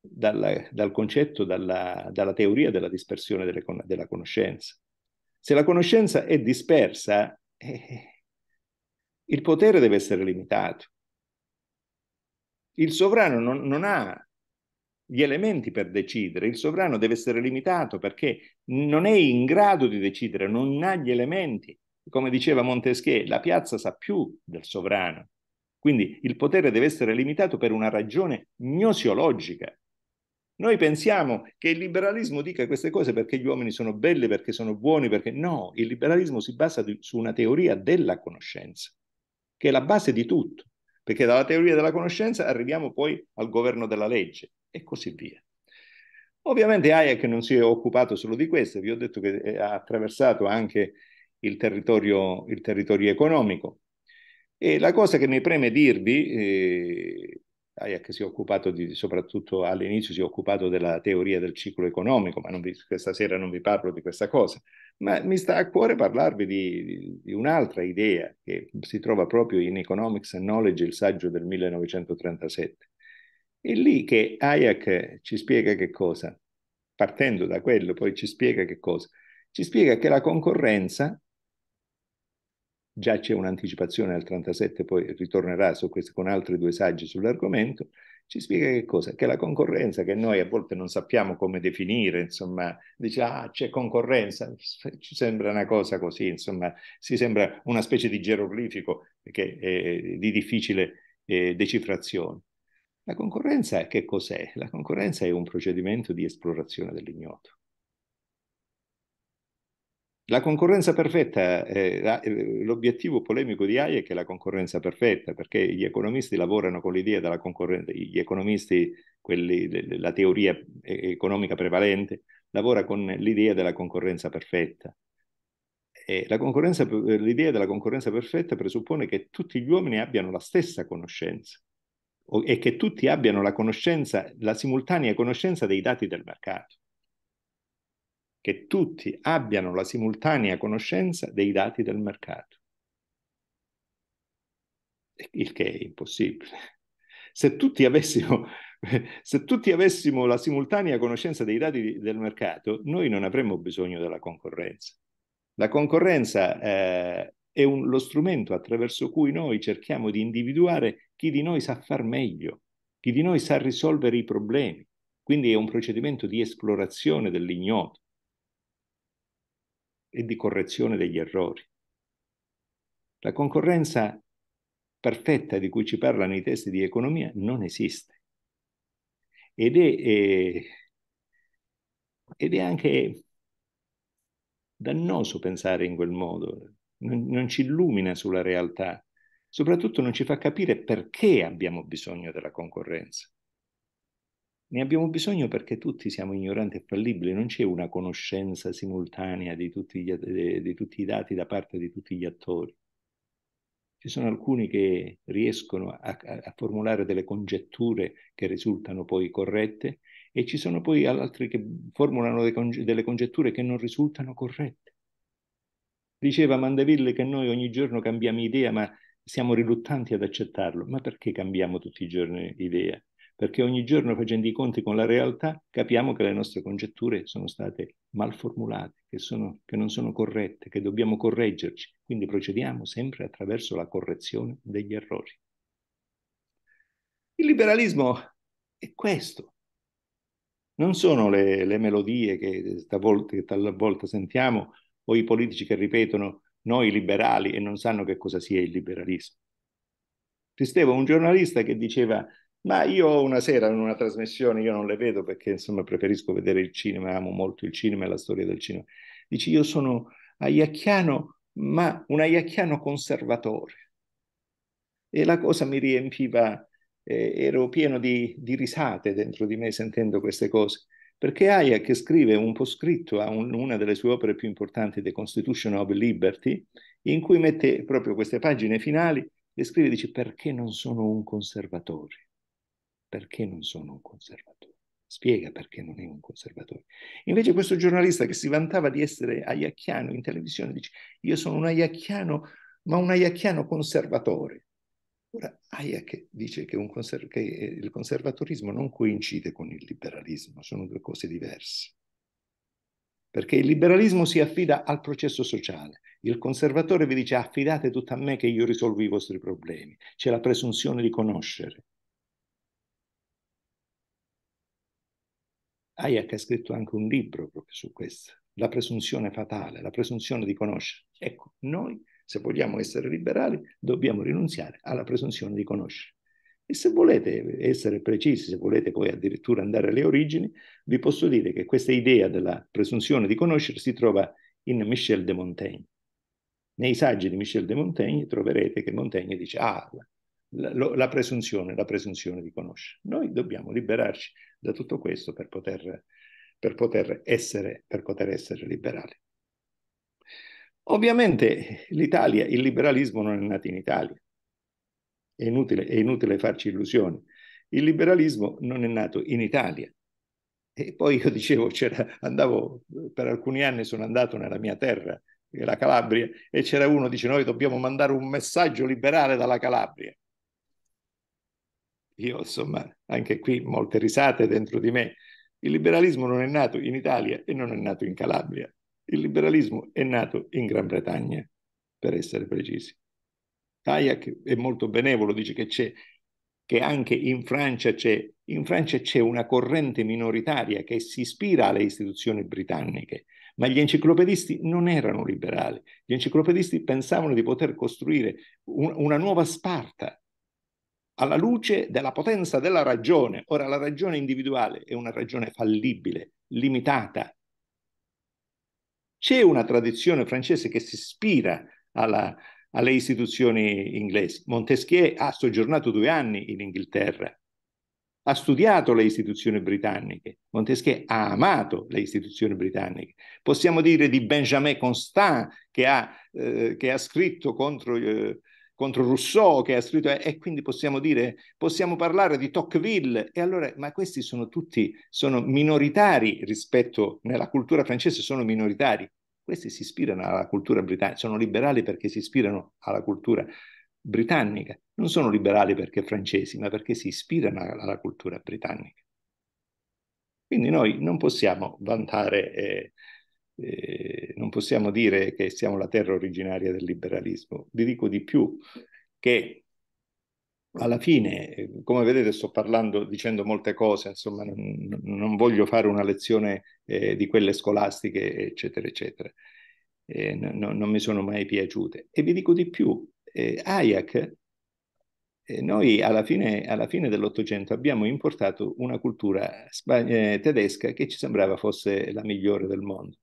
dalla, dal concetto, dalla, dalla, teoria della dispersione delle, della conoscenza. Se la conoscenza è dispersa, eh, il potere deve essere limitato. Il sovrano non, non ha gli elementi per decidere, il sovrano deve essere limitato perché non è in grado di decidere, non ha gli elementi. Come diceva Montesquieu, la piazza sa più del sovrano. Quindi il potere deve essere limitato per una ragione gnosiologica, noi pensiamo che il liberalismo dica queste cose perché gli uomini sono belli, perché sono buoni, perché no, il liberalismo si basa su una teoria della conoscenza che è la base di tutto, perché dalla teoria della conoscenza arriviamo poi al governo della legge e così via. Ovviamente Hayek non si è occupato solo di questo, vi ho detto che eh, ha attraversato anche il territorio, il territorio economico. E la cosa che mi preme dirvi, eh, Hayek si è occupato di, soprattutto all'inizio si è occupato della teoria del ciclo economico, ma vi, questa sera non vi parlo di questa cosa, ma mi sta a cuore parlarvi di, di un'altra idea che si trova proprio in Economics and Knowledge, il saggio del 1937. È lì che Hayek ci spiega che cosa? Partendo da quello, poi ci spiega che cosa? Ci spiega che la concorrenza, già c'è un'anticipazione al 37, poi ritornerà su questo, con altri due saggi sull'argomento, ci spiega che cosa? Che la concorrenza, che noi a volte non sappiamo come definire, insomma, dice ah c'è concorrenza, ci sembra una cosa così, insomma, si sembra una specie di geroglifico che, è di difficile eh, decifrazione. La concorrenza che cos'è? La concorrenza è un procedimento di esplorazione dell'ignoto. La concorrenza perfetta, eh, eh, l'obiettivo polemico di Hayek è la concorrenza perfetta, perché gli economisti lavorano con l'idea della concorrenza, gli economisti, quelli, la teoria economica prevalente, lavora con l'idea della concorrenza perfetta. l'idea della concorrenza perfetta presuppone che tutti gli uomini abbiano la stessa conoscenza e che tutti abbiano la conoscenza, la simultanea conoscenza dei dati del mercato che tutti abbiano la simultanea conoscenza dei dati del mercato. Il che è impossibile. Se tutti avessimo, se tutti avessimo la simultanea conoscenza dei dati del mercato, noi non avremmo bisogno della concorrenza. La concorrenza eh, è un, lo strumento attraverso cui noi cerchiamo di individuare chi di noi sa far meglio, chi di noi sa risolvere i problemi. Quindi è un procedimento di esplorazione dell'ignoto e di correzione degli errori. La concorrenza perfetta di cui ci parlano i testi di economia non esiste. Ed è, è, eh, ed è anche dannoso pensare in quel modo, non, non ci illumina sulla realtà, soprattutto non ci fa capire perché abbiamo bisogno della concorrenza. Ne abbiamo bisogno perché tutti siamo ignoranti e fallibili, non c'è una conoscenza simultanea di tutti, gli, di tutti, i dati da parte di tutti gli attori. Ci sono alcuni che riescono a, a formulare delle congetture che risultano poi corrette e ci sono poi altri che formulano delle congetture che non risultano corrette. Diceva Mandeville che noi ogni giorno cambiamo idea, ma siamo riluttanti ad accettarlo. Ma perché cambiamo tutti i giorni idea? perché ogni giorno facendo i conti con la realtà capiamo che le nostre congetture sono state mal formulate, che, sono, che non sono corrette, che dobbiamo correggerci. Quindi procediamo sempre attraverso la correzione degli errori. Il liberalismo è questo. Non sono le, le melodie che, che talvolta sentiamo o i politici che ripetono noi liberali e non sanno che cosa sia il liberalismo. Esisteva un giornalista che diceva ma io una sera in una trasmissione, io non le vedo perché insomma preferisco vedere il cinema, amo molto il cinema e la storia del cinema. Dici, io sono aiacchiano, ma un aiacchiano conservatore. E la cosa mi riempiva, eh, ero pieno di, di, risate dentro di me sentendo queste cose. Perché Hayek che scrive un po' scritto a un, una delle sue opere più importanti, The Constitution of Liberty, in cui mette proprio queste pagine finali e scrive, dice, perché non sono un conservatore? perché non sono un conservatore? Spiega perché non è un conservatore. Invece questo giornalista che si vantava di essere aiacchiano in televisione dice io sono un aiacchiano, ma un aiacchiano conservatore. Ora Hayek dice che, conser- che eh, il conservatorismo non coincide con il liberalismo, sono due cose diverse perché il liberalismo si affida al processo sociale. Il conservatore vi dice affidate tutto a me che io risolvo i vostri problemi. C'è la presunzione di conoscere. Hayek ha scritto anche un libro proprio su questo, la presunzione fatale, la presunzione di conoscere. Ecco, noi se vogliamo essere liberali dobbiamo rinunziare alla presunzione di conoscere. E se volete essere precisi, se volete poi addirittura andare alle origini, vi posso dire che questa idea della presunzione di conoscere si trova in Michel de Montaigne. Nei saggi di Michel de Montaigne troverete che Montaigne dice ah, la, presunzione, la presunzione di conoscere. Noi dobbiamo liberarci da tutto questo per poter, per poter, essere, per poter essere liberali. Ovviamente l'Italia, il liberalismo non è nato in Italia, è inutile, è inutile farci illusioni. Il liberalismo non è nato in Italia, e poi io dicevo, andavo, per alcuni anni sono andato nella mia terra, la Calabria, e c'era uno che dice noi dobbiamo mandare un messaggio liberale dalla Calabria io insomma anche qui molte risate dentro di me. Il liberalismo non è nato in Italia e non è nato in Calabria. Il liberalismo è nato in Gran Bretagna, per essere precisi. Hayek è molto benevolo, dice che c'è che anche in Francia c'è in Francia c'è una corrente minoritaria che si ispira alle istituzioni britanniche, ma gli enciclopedisti non erano liberali. Gli enciclopedisti pensavano di poter costruire un, una nuova Sparta, alla luce della potenza della ragione. Ora, la ragione individuale è una ragione fallibile, limitata. C'è una tradizione francese che si ispira alla, alle istituzioni inglesi. Montesquieu ha soggiornato due anni in Inghilterra, ha studiato le istituzioni britanniche, Montesquieu ha amato le istituzioni britanniche. Possiamo dire di Benjamin Constant che ha, eh, che ha scritto contro... Eh, contro Rousseau che ha scritto, e quindi possiamo dire, possiamo parlare di Tocqueville, e allora, ma questi sono tutti, sono minoritari rispetto, nella cultura francese sono minoritari, questi si ispirano alla cultura britannica, sono liberali perché si ispirano alla cultura britannica, non sono liberali perché francesi, ma perché si ispirano alla cultura britannica. Quindi noi non possiamo vantare... Eh, eh, non possiamo dire che siamo la terra originaria del liberalismo. Vi dico di più che alla fine, eh, come vedete, sto parlando, dicendo molte cose, insomma, non, non voglio fare una lezione eh, di quelle scolastiche, eccetera, eccetera. Eh, no, non mi sono mai piaciute. E vi dico di più, eh, Hayek, eh, noi alla fine, alla fine dell'Ottocento abbiamo importato una cultura eh, tedesca che ci sembrava fosse la migliore del mondo.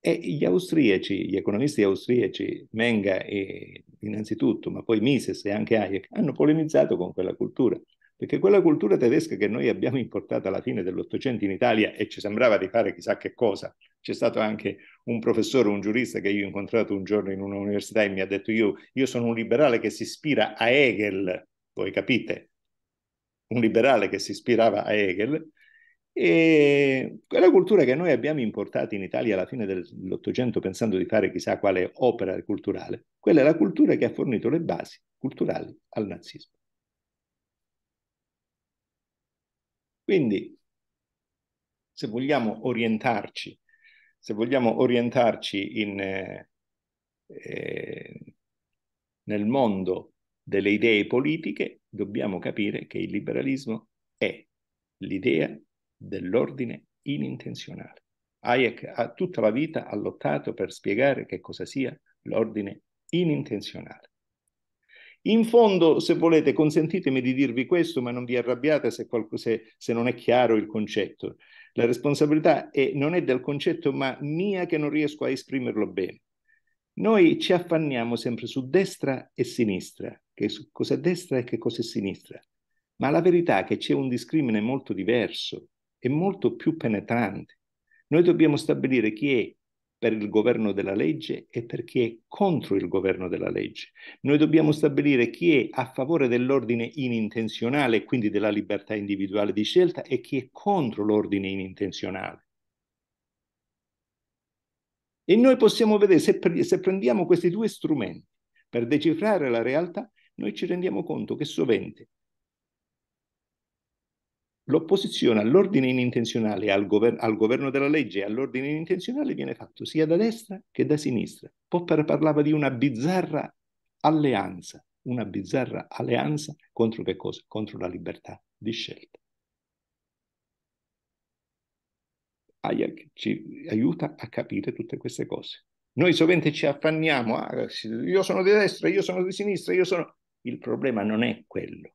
E gli austriaci, gli economisti austriaci, Menga e innanzitutto, ma poi Mises e anche Hayek, hanno polemizzato con quella cultura, perché quella cultura tedesca che noi abbiamo importato alla fine dell'Ottocento in Italia e ci sembrava di fare chissà che cosa, c'è stato anche un professore, un giurista che io ho incontrato un giorno in un'università e mi ha detto io, io sono un liberale che si ispira a Hegel, voi capite, un liberale che si ispirava a Hegel, e quella cultura che noi abbiamo importato in Italia alla fine dell'Ottocento pensando di fare chissà quale opera culturale, quella è la cultura che ha fornito le basi culturali al nazismo. Quindi, se vogliamo orientarci, se vogliamo orientarci in, eh, nel mondo delle idee politiche, dobbiamo capire che il liberalismo è l'idea dell'ordine inintenzionale. Hayek ha tutta la vita ha lottato per spiegare che cosa sia l'ordine inintenzionale. In fondo, se volete, consentitemi di dirvi questo, ma non vi arrabbiate se, se, se non è chiaro il concetto. La responsabilità è, non è del concetto, ma mia che non riesco a esprimerlo bene. Noi ci affanniamo sempre su destra e sinistra, che su cosa è destra e che cosa è sinistra, ma la verità è che c'è un discrimine molto diverso è molto più penetrante. Noi dobbiamo stabilire chi è per il governo della legge e per chi è contro il governo della legge. Noi dobbiamo stabilire chi è a favore dell'ordine inintenzionale, quindi della libertà individuale di scelta, e chi è contro l'ordine inintenzionale. E noi possiamo vedere, se, pre se prendiamo questi due strumenti per decifrare la realtà, noi ci rendiamo conto che sovente l'opposizione all'ordine inintenzionale, al, gover- al governo della legge e all'ordine inintenzionale viene fatto sia da destra che da sinistra. Popper parlava di una bizzarra alleanza, una bizzarra alleanza contro che cosa? Contro la libertà di scelta. Hayek ci aiuta a capire tutte queste cose. Noi sovente ci affanniamo, ah, io sono di destra, io sono di sinistra, io sono... Il problema non è quello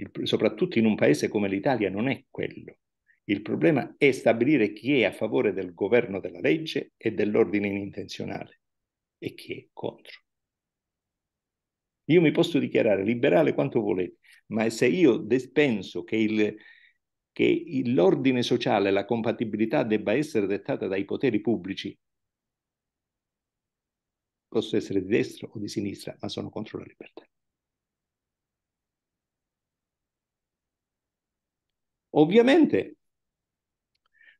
il, soprattutto in un paese come l'Italia, non è quello. Il problema è stabilire chi è a favore del governo della legge e dell'ordine inintenzionale e chi è contro. Io mi posso dichiarare liberale quanto volete, ma se io penso che, il, che l'ordine sociale, la compatibilità debba essere dettata dai poteri pubblici, posso essere di destra o di sinistra, ma sono contro la libertà. Ovviamente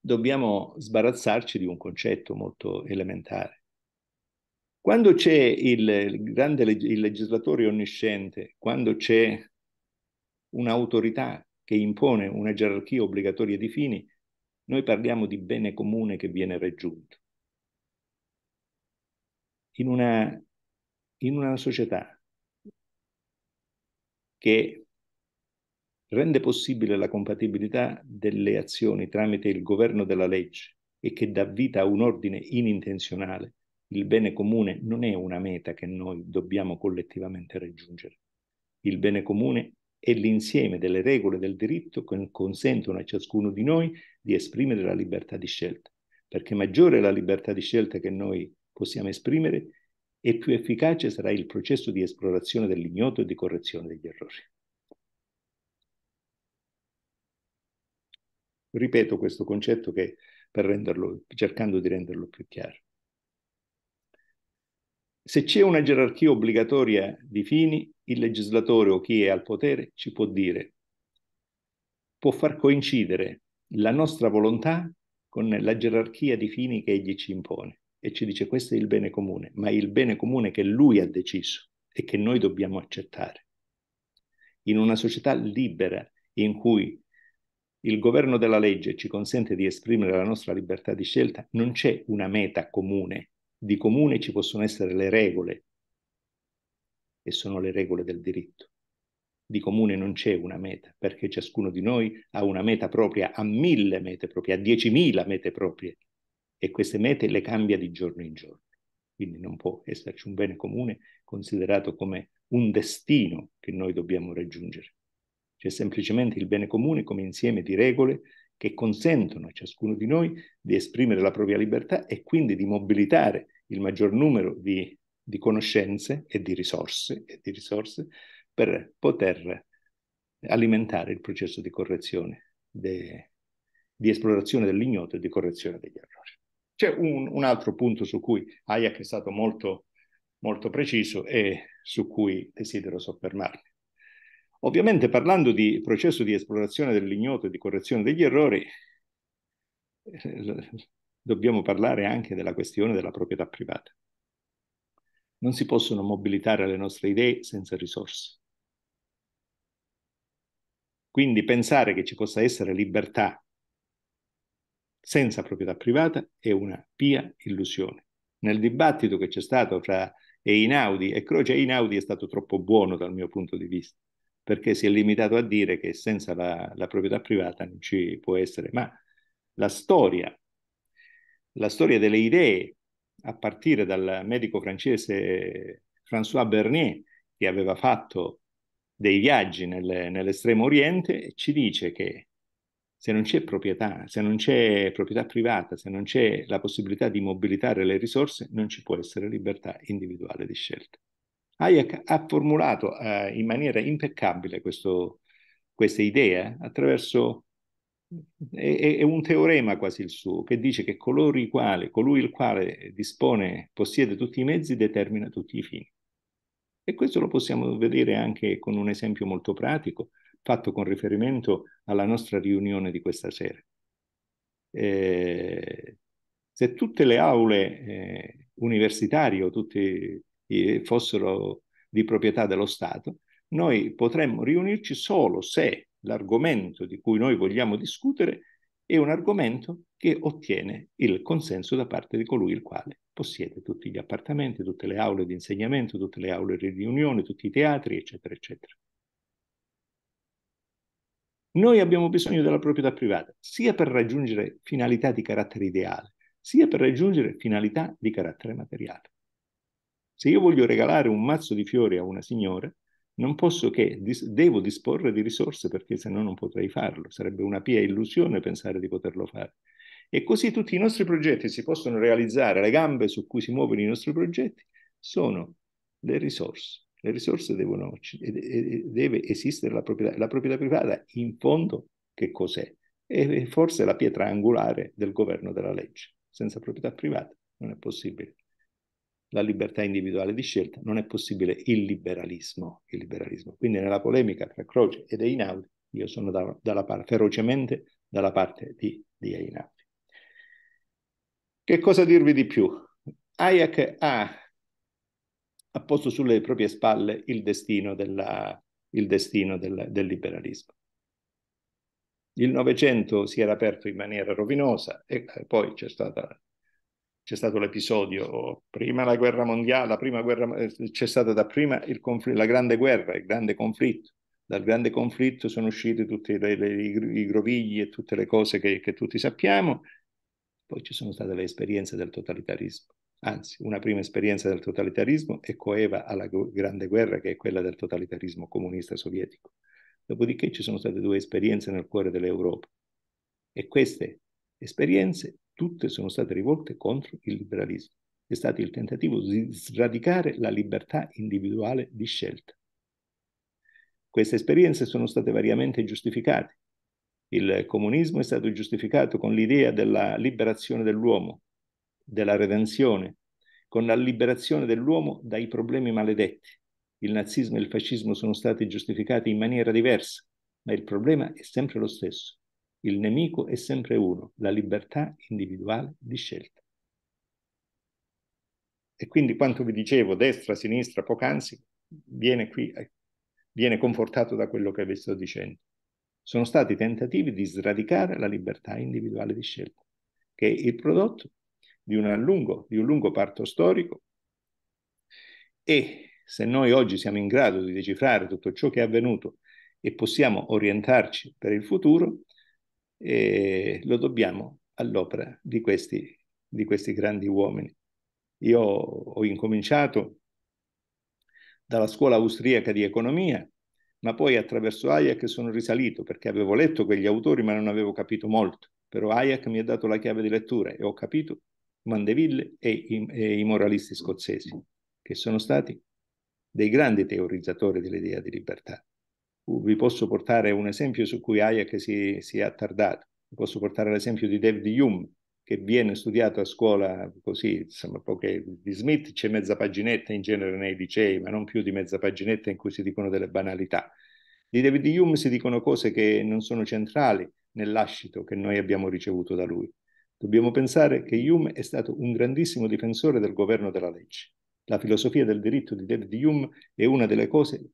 dobbiamo sbarazzarci di un concetto molto elementare. Quando c'è il, grande leg- il legislatore onnisciente, quando c'è un'autorità che impone una gerarchia obbligatoria di fini, noi parliamo di bene comune che viene raggiunto. In una, in una società che rende possibile la compatibilità delle azioni tramite il governo della legge e che dà vita a un ordine inintenzionale, il bene comune non è una meta che noi dobbiamo collettivamente raggiungere. Il bene comune è l'insieme delle regole del diritto che consentono a ciascuno di noi di esprimere la libertà di scelta, perché maggiore è la libertà di scelta che noi possiamo esprimere e più efficace sarà il processo di esplorazione dell'ignoto e di correzione degli errori. Ripeto questo concetto che, renderlo, cercando di renderlo più chiaro. Se c'è una gerarchia obbligatoria di fini, il legislatore o chi è al potere ci può dire, può far coincidere la nostra volontà con la gerarchia di fini che egli ci impone e ci dice questo è il bene comune, ma è il bene comune che lui ha deciso e che noi dobbiamo accettare. In una società libera in cui il governo della legge ci consente di esprimere la nostra libertà di scelta, non c'è una meta comune. Di comune ci possono essere le regole, e sono le regole del diritto. Di comune non c'è una meta, perché ciascuno di noi ha una meta propria, ha mille mete proprie, ha diecimila mete proprie, e queste mete le cambia di giorno in giorno. Quindi non può esserci un bene comune considerato come un destino che noi dobbiamo raggiungere c'è semplicemente il bene comune come insieme di regole che consentono a ciascuno di noi di esprimere la propria libertà e quindi di mobilitare il maggior numero di, di conoscenze e di, risorse, e di risorse per poter alimentare il processo di correzione, de, di esplorazione dell'ignoto e di correzione degli errori. C'è un, un, altro punto su cui Hayek è stato molto, molto preciso e su cui desidero soffermarmi. Ovviamente parlando di processo di esplorazione dell'ignoto e di correzione degli errori, eh, dobbiamo parlare anche della questione della proprietà privata. Non si possono mobilitare le nostre idee senza risorse. Quindi pensare che ci possa essere libertà senza proprietà privata è una pia illusione. Nel dibattito che c'è stato fra Einaudi e Croce, Einaudi è stato troppo buono dal mio punto di vista perché si è limitato a dire che senza la, la proprietà privata non ci può essere, ma la storia, la storia delle idee, a partire dal medico francese François Bernier, che aveva fatto dei viaggi nel, nell'estremo oriente, ci dice che se non c'è proprietà, se non c'è proprietà privata, se non c'è la possibilità di mobilitare le risorse, non ci può essere libertà individuale di scelta. Hayek ha formulato eh, in maniera impeccabile questo, queste idee eh, attraverso è, è, un teorema quasi il suo che dice che colui il quale, colui il quale dispone, possiede tutti i mezzi determina tutti i fini. E questo lo possiamo vedere anche con un esempio molto pratico fatto con riferimento alla nostra riunione di questa sera. Eh, se tutte le aule eh, universitarie o tutti fossero di proprietà dello Stato, noi potremmo riunirci solo se l'argomento di cui noi vogliamo discutere è un argomento che ottiene il consenso da parte di colui il quale possiede tutti gli appartamenti, tutte le aule di insegnamento, tutte le aule di riunione, tutti i teatri, eccetera, eccetera. Noi abbiamo bisogno della proprietà privata sia per raggiungere finalità di carattere ideale, sia per raggiungere finalità di carattere materiale. Se io voglio regalare un mazzo di fiori a una signora, non posso che, dis- devo disporre di risorse perché se no non potrei farlo, sarebbe una pia illusione pensare di poterlo fare. E così tutti i nostri progetti si possono realizzare, le gambe su cui si muovono i nostri progetti sono le risorse. Le risorse devono, deve esistere la proprietà. La proprietà privata in fondo che cos'è? È forse la pietra angolare del governo della legge. Senza proprietà privata non è possibile la libertà individuale di scelta, non è possibile il liberalismo. Il liberalismo. Quindi nella polemica tra Croce ed Einaudi, io sono da, dalla parte, ferocemente dalla parte di, di Einaudi. Che cosa dirvi di più? Hayek ha, ha posto sulle proprie spalle il destino, della, il destino del, del liberalismo. Il Novecento si era aperto in maniera rovinosa e eh, poi c'è stata c'è stato l'episodio prima la guerra mondiale, la prima guerra, eh, c'è stata da prima confl- la grande guerra, il grande conflitto. Dal grande conflitto sono usciti tutti le, le, i, i, grovigli e tutte le cose che, che tutti sappiamo. Poi ci sono state le esperienze del totalitarismo. Anzi, una prima esperienza del totalitarismo è coeva alla grande guerra che è quella del totalitarismo comunista sovietico. Dopodiché ci sono state due esperienze nel cuore dell'Europa e queste esperienze tutte sono state rivolte contro il liberalismo. È stato il tentativo di sradicare la libertà individuale di scelta. Queste esperienze sono state variamente giustificate. Il comunismo è stato giustificato con l'idea della liberazione dell'uomo, della redenzione, con la liberazione dell'uomo dai problemi maledetti. Il nazismo e il fascismo sono stati giustificati in maniera diversa, ma il problema è sempre lo stesso. Il nemico è sempre uno, la libertà individuale di scelta. E quindi quanto vi dicevo, destra, sinistra, poc'anzi, viene qui, eh, viene confortato da quello che vi sto dicendo. Sono stati tentativi di sradicare la libertà individuale di scelta, che è il prodotto di, lungo, di un lungo parto storico e se noi oggi siamo in grado di decifrare tutto ciò che è avvenuto e possiamo orientarci per il futuro, e lo dobbiamo all'opera di questi, di questi grandi uomini. Io ho incominciato dalla scuola austriaca di economia, ma poi attraverso Hayek sono risalito perché avevo letto quegli autori ma non avevo capito molto. Però Hayek mi ha dato la chiave di lettura e ho capito Mandeville e i, e i moralisti scozzesi, che sono stati dei grandi teorizzatori dell'idea di libertà vi posso portare un esempio su cui Hayek si, si è attardato. Vi posso portare l'esempio di David Hume, che viene studiato a scuola così, insomma, okay, di Smith c'è mezza paginetta in genere nei licei, ma non più di mezza paginetta in cui si dicono delle banalità. Di David Hume si dicono cose che non sono centrali nell'ascito che noi abbiamo ricevuto da lui. Dobbiamo pensare che Hume è stato un grandissimo difensore del governo della legge. La filosofia del diritto di David Hume è una delle cose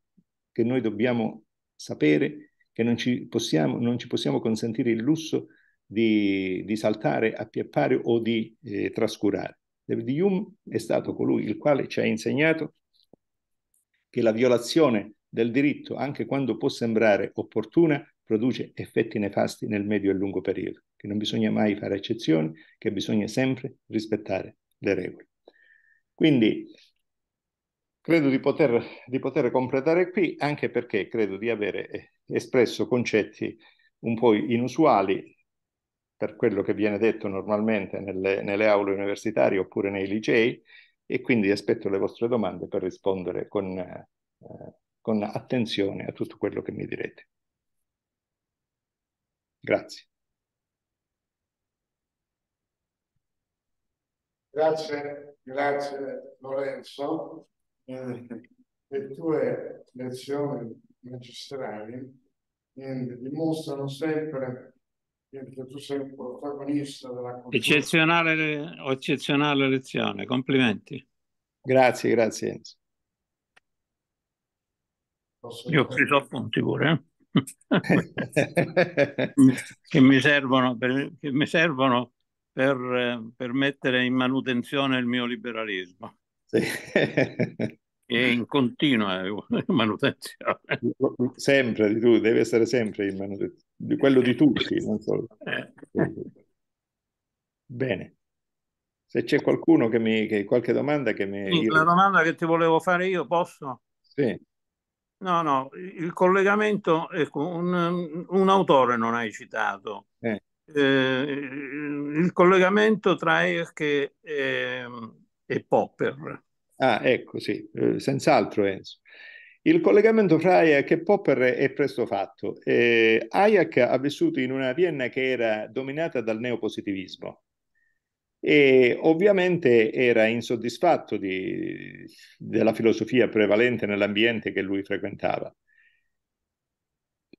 che noi dobbiamo sapere che non ci possiamo, non ci possiamo consentire il lusso di, di saltare, appieppare o di eh, trascurare. David Hume è stato colui il quale ci ha insegnato che la violazione del diritto, anche quando può sembrare opportuna, produce effetti nefasti nel medio e lungo periodo, che non bisogna mai fare eccezioni, che bisogna sempre rispettare le regole. Quindi Credo di poter, di poter completare qui, anche perché credo di avere eh, espresso concetti un po' inusuali per quello che viene detto normalmente nelle, nelle aule universitarie oppure nei licei e quindi aspetto le vostre domande per rispondere con, eh, con attenzione a tutto quello che mi direte.
Grazie. Grazie, grazie Lorenzo le tue lezioni magistrali dimostrano sempre che tu sei un protagonista della cultura.
Eccezionale, eccezionale lezione, complimenti. Grazie, grazie Enzo.
Io ho preso appunti pure, eh? che, mi servono per, che mi servono
per, eh, per mettere in manutenzione il mio liberalismo. Sì. è in continua eh, manutenzione. Sempre di tu, deve essere sempre in manutenzione, di quello di tutti, eh, non solo. Eh. Bene. Se c'è qualcuno che mi che qualche domanda che mi sì, La
domanda che ti volevo fare io posso? Sì. No, no, il collegamento ecco,
un, un autore non hai citato. Eh. Eh, il collegamento tra ERC e eh, e Popper. Ah, ecco, sì, eh, senz'altro Enzo. Il collegamento fra Hayek e Popper è presto fatto. Eh, Hayek ha vissuto in una Vienna che era dominata dal neopositivismo e ovviamente era insoddisfatto di, della filosofia prevalente nell'ambiente che lui frequentava.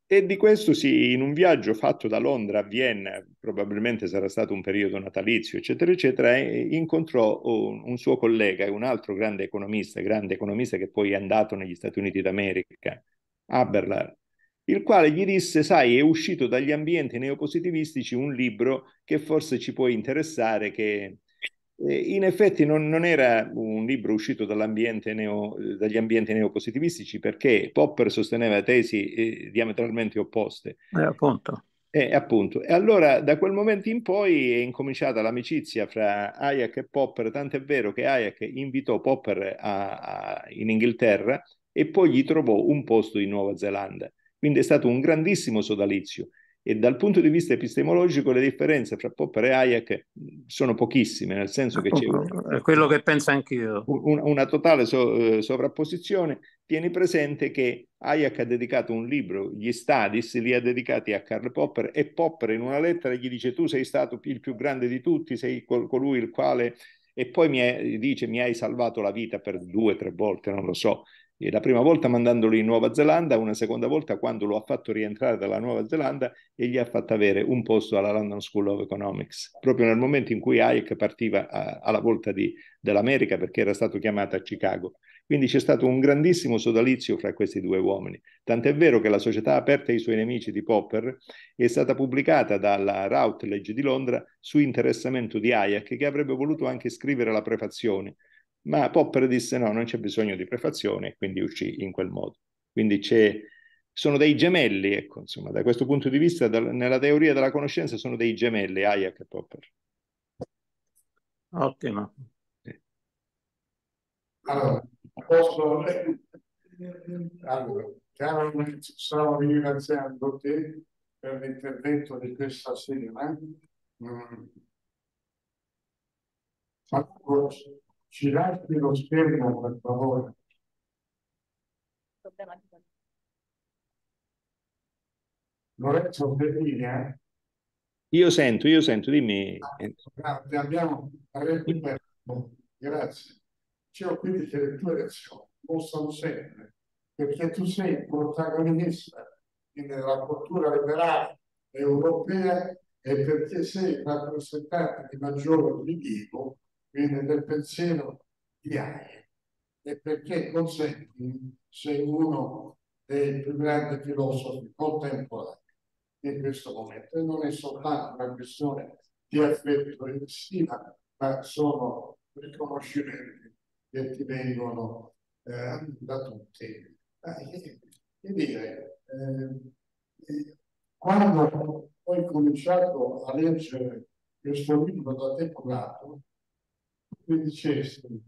E di questo sì, in un viaggio fatto da Londra a Vienna, probabilmente sarà stato un periodo natalizio, eccetera, eccetera, incontrò un, un suo collega, un altro grande economista, grande economista che poi è andato negli Stati Uniti d'America, Haberlar, il quale gli disse, sai, è uscito dagli ambienti neopositivistici un libro che forse ci può interessare, che eh, in effetti non, non, era un libro uscito neo, dagli ambienti neopositivistici perché Popper sosteneva tesi eh, diametralmente opposte. Eh, appunto. Eh, appunto. E allora da quel momento in poi è incominciata l'amicizia fra Hayek e Popper, tant'è vero che Hayek invitò Popper a, a, in Inghilterra e poi gli trovò un posto in Nuova Zelanda. Quindi è stato un grandissimo sodalizio e dal punto di vista epistemologico le differenze fra Popper e Hayek sono pochissime, nel senso che c'è una, quello che penso anch'io. Una, una totale so, eh, sovrapposizione. Tieni presente che Hayek ha dedicato un libro, gli Studies, li ha dedicati a Karl Popper e Popper in una lettera gli dice tu sei stato il più grande di tutti, sei col, colui il quale... E poi mi è, dice mi hai salvato la vita per due o tre volte, non lo so la prima volta mandandolo in Nuova Zelanda, una seconda volta quando lo ha fatto rientrare dalla Nuova Zelanda e gli ha fatto avere un posto alla London School of Economics, proprio nel momento in cui Hayek partiva a, alla volta di, dell'America perché era stato chiamato a Chicago. Quindi c'è stato un grandissimo sodalizio fra questi due uomini. Tant'è vero che La società aperta ai suoi nemici di Popper è stata pubblicata dalla Routledge di Londra su interessamento di Hayek, che avrebbe voluto anche scrivere la prefazione, ma Popper disse no, non c'è bisogno di prefazione, quindi uscì in quel modo. Quindi sono dei gemelli, ecco, insomma, da questo punto di vista, da, nella teoria della conoscenza sono dei gemelli, Hayek e Popper. Ottimo.
Allora, posso... Allora, caro, stavo ringraziando te per l'intervento di questa sera. Mm. Ci lasci lo schermo, per favore. Lorenzo Ferrini, eh?
Io sento, io sento, dimmi.
Grazie, abbiamo recuperato, grazie. Cioè, quindi che le tue lezioni possano sempre, perché tu sei protagonista nella cultura liberale europea e perché sei rappresentante di maggiore rilievo quindi nel pensiero di Aie, e perché consenti se uno dei più grandi filosofi contemporanei in questo momento e non è soltanto una questione di affetto e di stima ma sono riconoscimenti che ti vengono eh, da tutti e, dire ehm, eh, quando ho incominciato a leggere questo libro da tempo mi dicesti,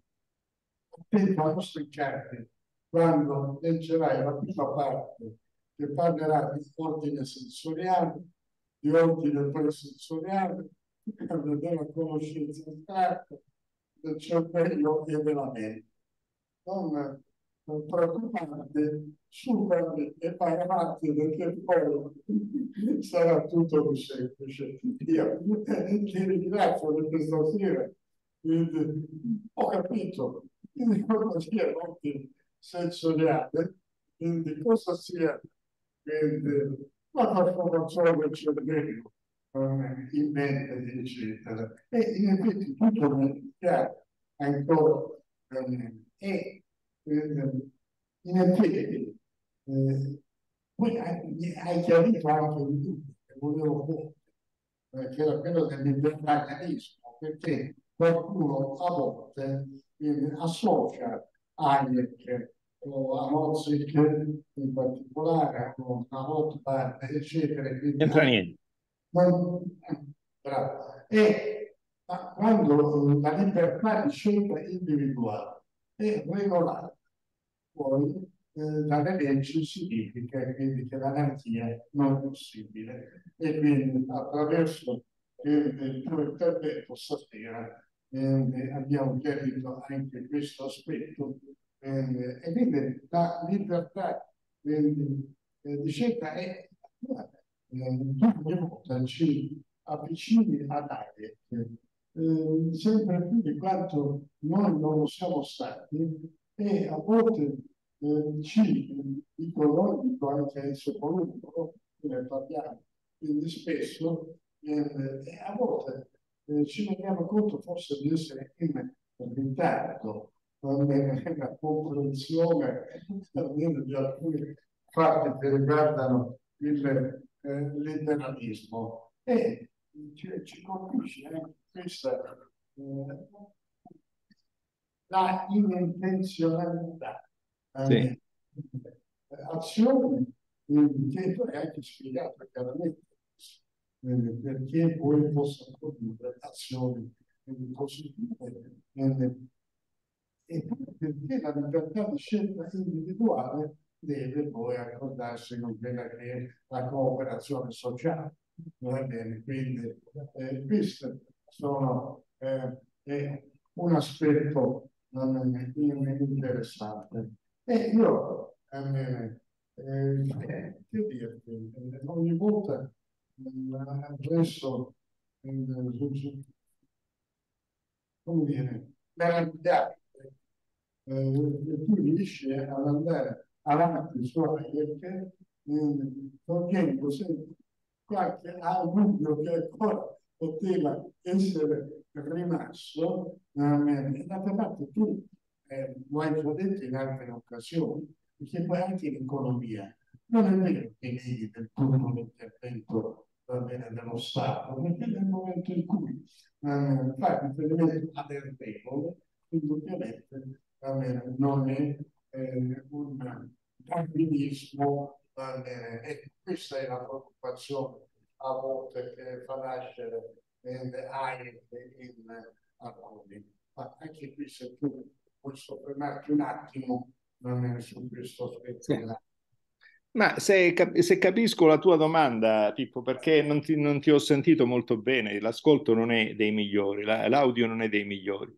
attento ai vostri cari, quando leggerai la prima parte che parlerà di ordine sensoriale, di ordine presensoriale, della conoscenza astratta, del cervello e della mente. Non, non preoccupate, superami e vai avanti perché poi sarà tutto più semplice. Io ti ringrazio per questa sera ho capito quindi cosa sia l'ottica sensoriale, quindi cosa sia quindi, eh, la trasformazione del cervello eh, in mente, eccetera. E in effetti tutto è chiaro ancora. Eh, e eh, in effetti eh, hai, hai chiarito anche di tutto che volevo porre, eh, che era quello dell'intermagnetismo, perché qualcuno a volte associa Hayek o a Nozick in particolare, a Rothbard, eccetera. Quindi, Entra niente. Non, e ma quando la libertà di scelta individuale è regolata, poi eh, dalle leggi significa quindi che l'anarchia non è possibile e quindi attraverso il, eh, il tuo intervento stasera eh, abbiamo chiarito anche questo aspetto, eh, e quindi la libertà eh, di scelta è attuale. Ehm, ogni volta ci avvicini ad aree ehm, sempre più di quanto noi non lo siamo stati e a volte eh, ci dicono, dico anche il sopralluogo, come parliamo quindi spesso, ehm, e a volte eh, ci rendiamo conto forse di essere in ritardo nella comprensione almeno di alcuni fatti che riguardano il eh, liberalismo e ci, cioè, ci colpisce anche questa eh, la inintenzionalità eh, sì. azioni che è anche spiegato chiaramente eh, perché poi possa produrre azioni positive. Eh, e perché la libertà di scelta individuale deve poi accordarsi con quella che è la cooperazione sociale. Quindi eh, queste sono eh, un aspetto non è, eh, interessante. E io, eh, eh, che dirti, eh, ogni volta adesso eh, come dire, meravigliare, eh, eh, tu riesci ad andare avanti sulla ricerca togliendo eh, sempre qualche augurio che ancora poteva essere rimasto, eh, d'altra parte tu eh, lo hai già detto in altre occasioni, perché poi anche in economia non è vero che lei del tutto l'intervento bene, dello Stato, perché nel momento in cui eh, fa riferimento alle regole, indubbiamente bene, non è eh, un darwinismo, e questa è la preoccupazione a volte che fa nascere eh, AIE in alcuni. Ma anche qui se tu puoi soffermarti un attimo non è su questo aspetto. Sì.
Ma se, se, capisco la tua domanda, Pippo, perché non ti, non ti, ho sentito molto bene, l'ascolto non è dei migliori, la, l'audio non è dei migliori.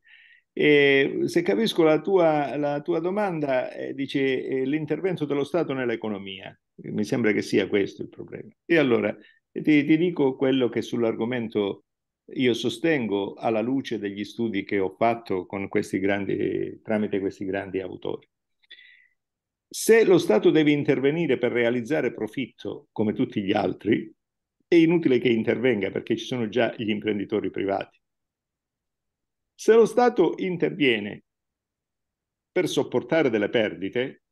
E se capisco la tua, la tua domanda, eh, dice eh, l'intervento dello Stato nell'economia. Mi sembra che sia questo il problema. E allora ti, ti dico quello che sull'argomento io sostengo alla luce degli studi che ho fatto questi grandi, tramite questi grandi autori. Se lo Stato deve intervenire per realizzare profitto come tutti gli altri, è inutile che intervenga perché ci sono già gli imprenditori privati. Se lo Stato interviene per sopportare delle perdite,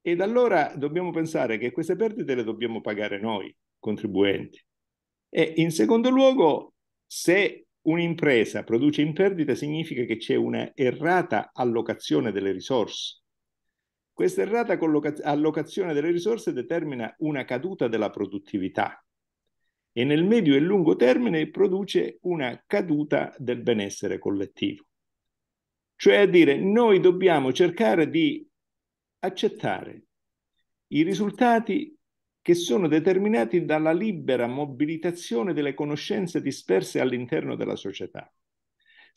ed allora dobbiamo pensare che queste perdite le dobbiamo pagare noi, contribuenti. E in secondo luogo, se un'impresa produce in perdita, significa che c'è una errata allocazione delle risorse. Questa errata colloca- allocazione delle risorse determina una caduta della produttività e nel medio e lungo termine produce una caduta del benessere collettivo. Cioè a dire, noi dobbiamo cercare di accettare i risultati che sono determinati dalla libera mobilitazione delle conoscenze disperse all'interno della società.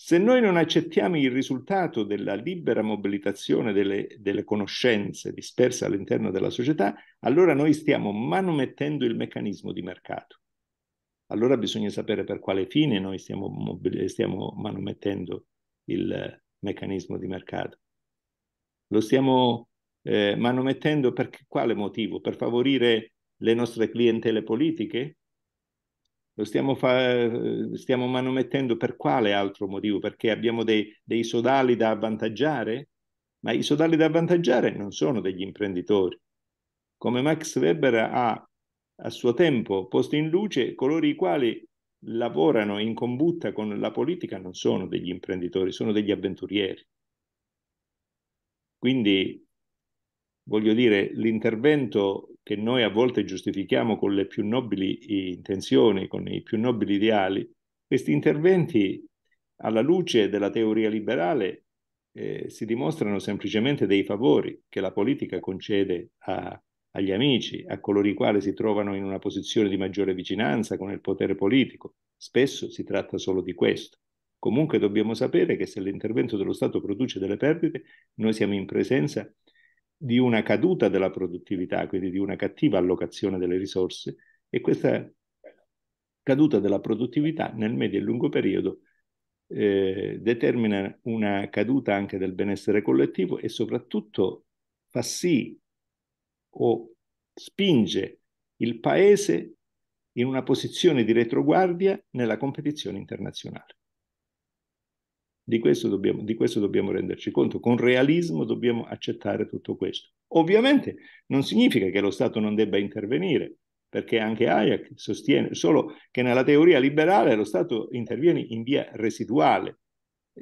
Se noi non accettiamo il risultato della libera mobilitazione delle, delle, conoscenze disperse all'interno della società, allora noi stiamo manomettendo il meccanismo di mercato. Allora bisogna sapere per quale fine noi stiamo, mobili- stiamo manomettendo il meccanismo di mercato. Lo stiamo eh, manomettendo per quale motivo? Per favorire le nostre clientele politiche? Lo stiamo, fa- eh, stiamo manomettendo per quale altro motivo? Perché abbiamo dei, dei sodali da avvantaggiare? Ma i sodali da avvantaggiare non sono degli imprenditori. Come Max Weber ha a suo tempo posto in luce, coloro i quali lavorano in combutta con la politica non sono degli imprenditori, sono degli avventurieri. Quindi, voglio dire, l'intervento che noi a volte giustifichiamo con le più nobili intenzioni, con i più nobili ideali, questi interventi alla luce della teoria liberale eh, si dimostrano semplicemente dei favori che la politica concede a, agli amici, a coloro i quali si trovano in una posizione di maggiore vicinanza con il potere politico. Spesso si tratta solo di questo. Comunque dobbiamo sapere che se l'intervento dello Stato produce delle perdite, noi siamo in presenza di di una caduta della produttività, quindi di una cattiva allocazione delle risorse e questa caduta della produttività nel medio e lungo periodo eh, determina una caduta anche del benessere collettivo e soprattutto fa sì o spinge il paese in una posizione di retroguardia nella competizione internazionale. Di questo, dobbiamo, di questo dobbiamo renderci conto, con realismo dobbiamo accettare tutto questo. Ovviamente non significa che lo Stato non debba intervenire, perché anche Hayek sostiene solo che nella teoria liberale lo Stato interviene in via residuale.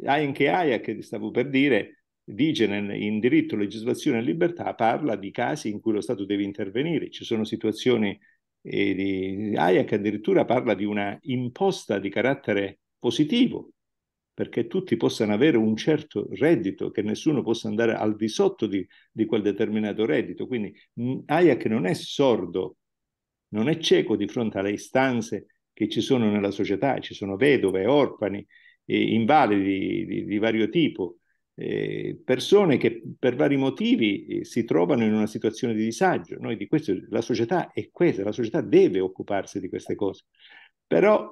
Anche Hayek, stavo per dire, dice in diritto, legislazione e libertà, parla di casi in cui lo Stato deve intervenire. Ci sono situazioni eh, di Hayek addirittura parla di una imposta di carattere positivo, perché tutti possano avere un certo reddito, che nessuno possa andare al di sotto di, di quel determinato reddito. Quindi mm, AIAC non è sordo, non è cieco di fronte alle istanze che ci sono nella società, ci sono vedove, orfani, eh, invalidi di, di, vario tipo, eh, persone che per vari motivi eh, si trovano in una situazione di disagio. Noi di questo, la società è questa, la società deve occuparsi di queste cose. Però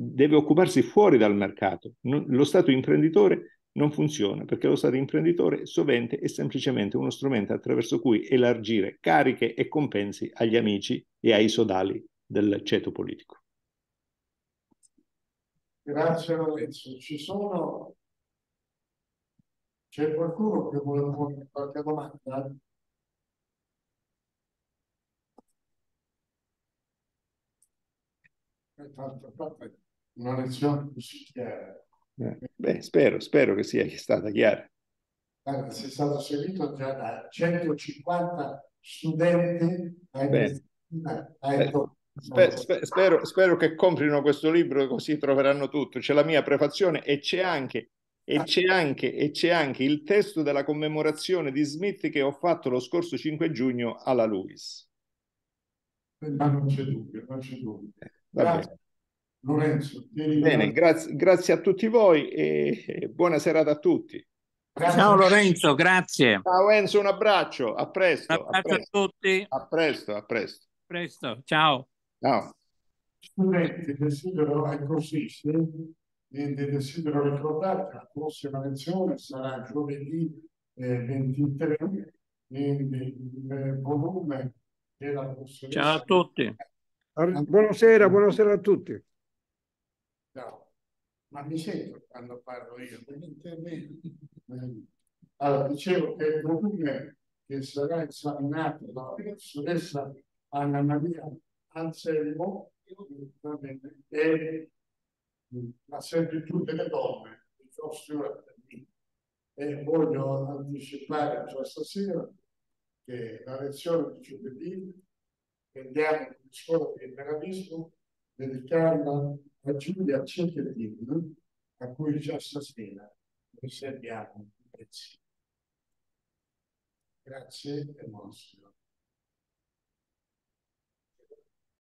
deve occuparsi fuori dal mercato. Non, lo Stato imprenditore non funziona perché lo Stato imprenditore sovente è semplicemente uno strumento attraverso cui elargire cariche e compensi agli amici e ai sodali del ceto politico.
Grazie Lorenzo. Ci sono... C'è qualcuno che vuole porre qualche domanda? Perfetto, perfetto una lezione così chiara.
Eh, beh, spero, spero che sia stata chiara.
Guarda, sei stato seguito già da 150 studenti. Beh,
spero, spero, che comprino questo libro così troveranno tutto. C'è la mia prefazione e c'è anche, e ah. c'è anche, e c'è anche il testo della commemorazione di Smith che ho fatto lo scorso 5 giugno alla Luis.
Ma non c'è dubbio, non c'è dubbio. Eh, Lorenzo. Bene, grazie,
grazie, a tutti voi e buona serata a tutti.
Grazie. Ciao Lorenzo, grazie.
Ciao Enzo, un abbraccio, a presto. Un abbraccio a, presto. a tutti. A presto, a presto.
Presto, ciao. Ciao. Studenti, desidero acquisire e desidero ricordare che la prossima lezione sarà giovedì eh, 23 il eh, volume della professoressa. Ciao a tutti. Buonasera, buonasera a tutti. No, ma mi sento quando parlo io, perché intervengo. Allora, dicevo che il volume che sarà esaminato dalla professoressa Anna Maria Anselmo è la servitù delle donne di Giorgio e voglio anticipare già stasera che la lezione di giovedì che andiamo con scuola di liberalismo dedicata aggiunge al cerchio di Dio a cui già stasera riserviamo un pezzo. Grazie e buonasera.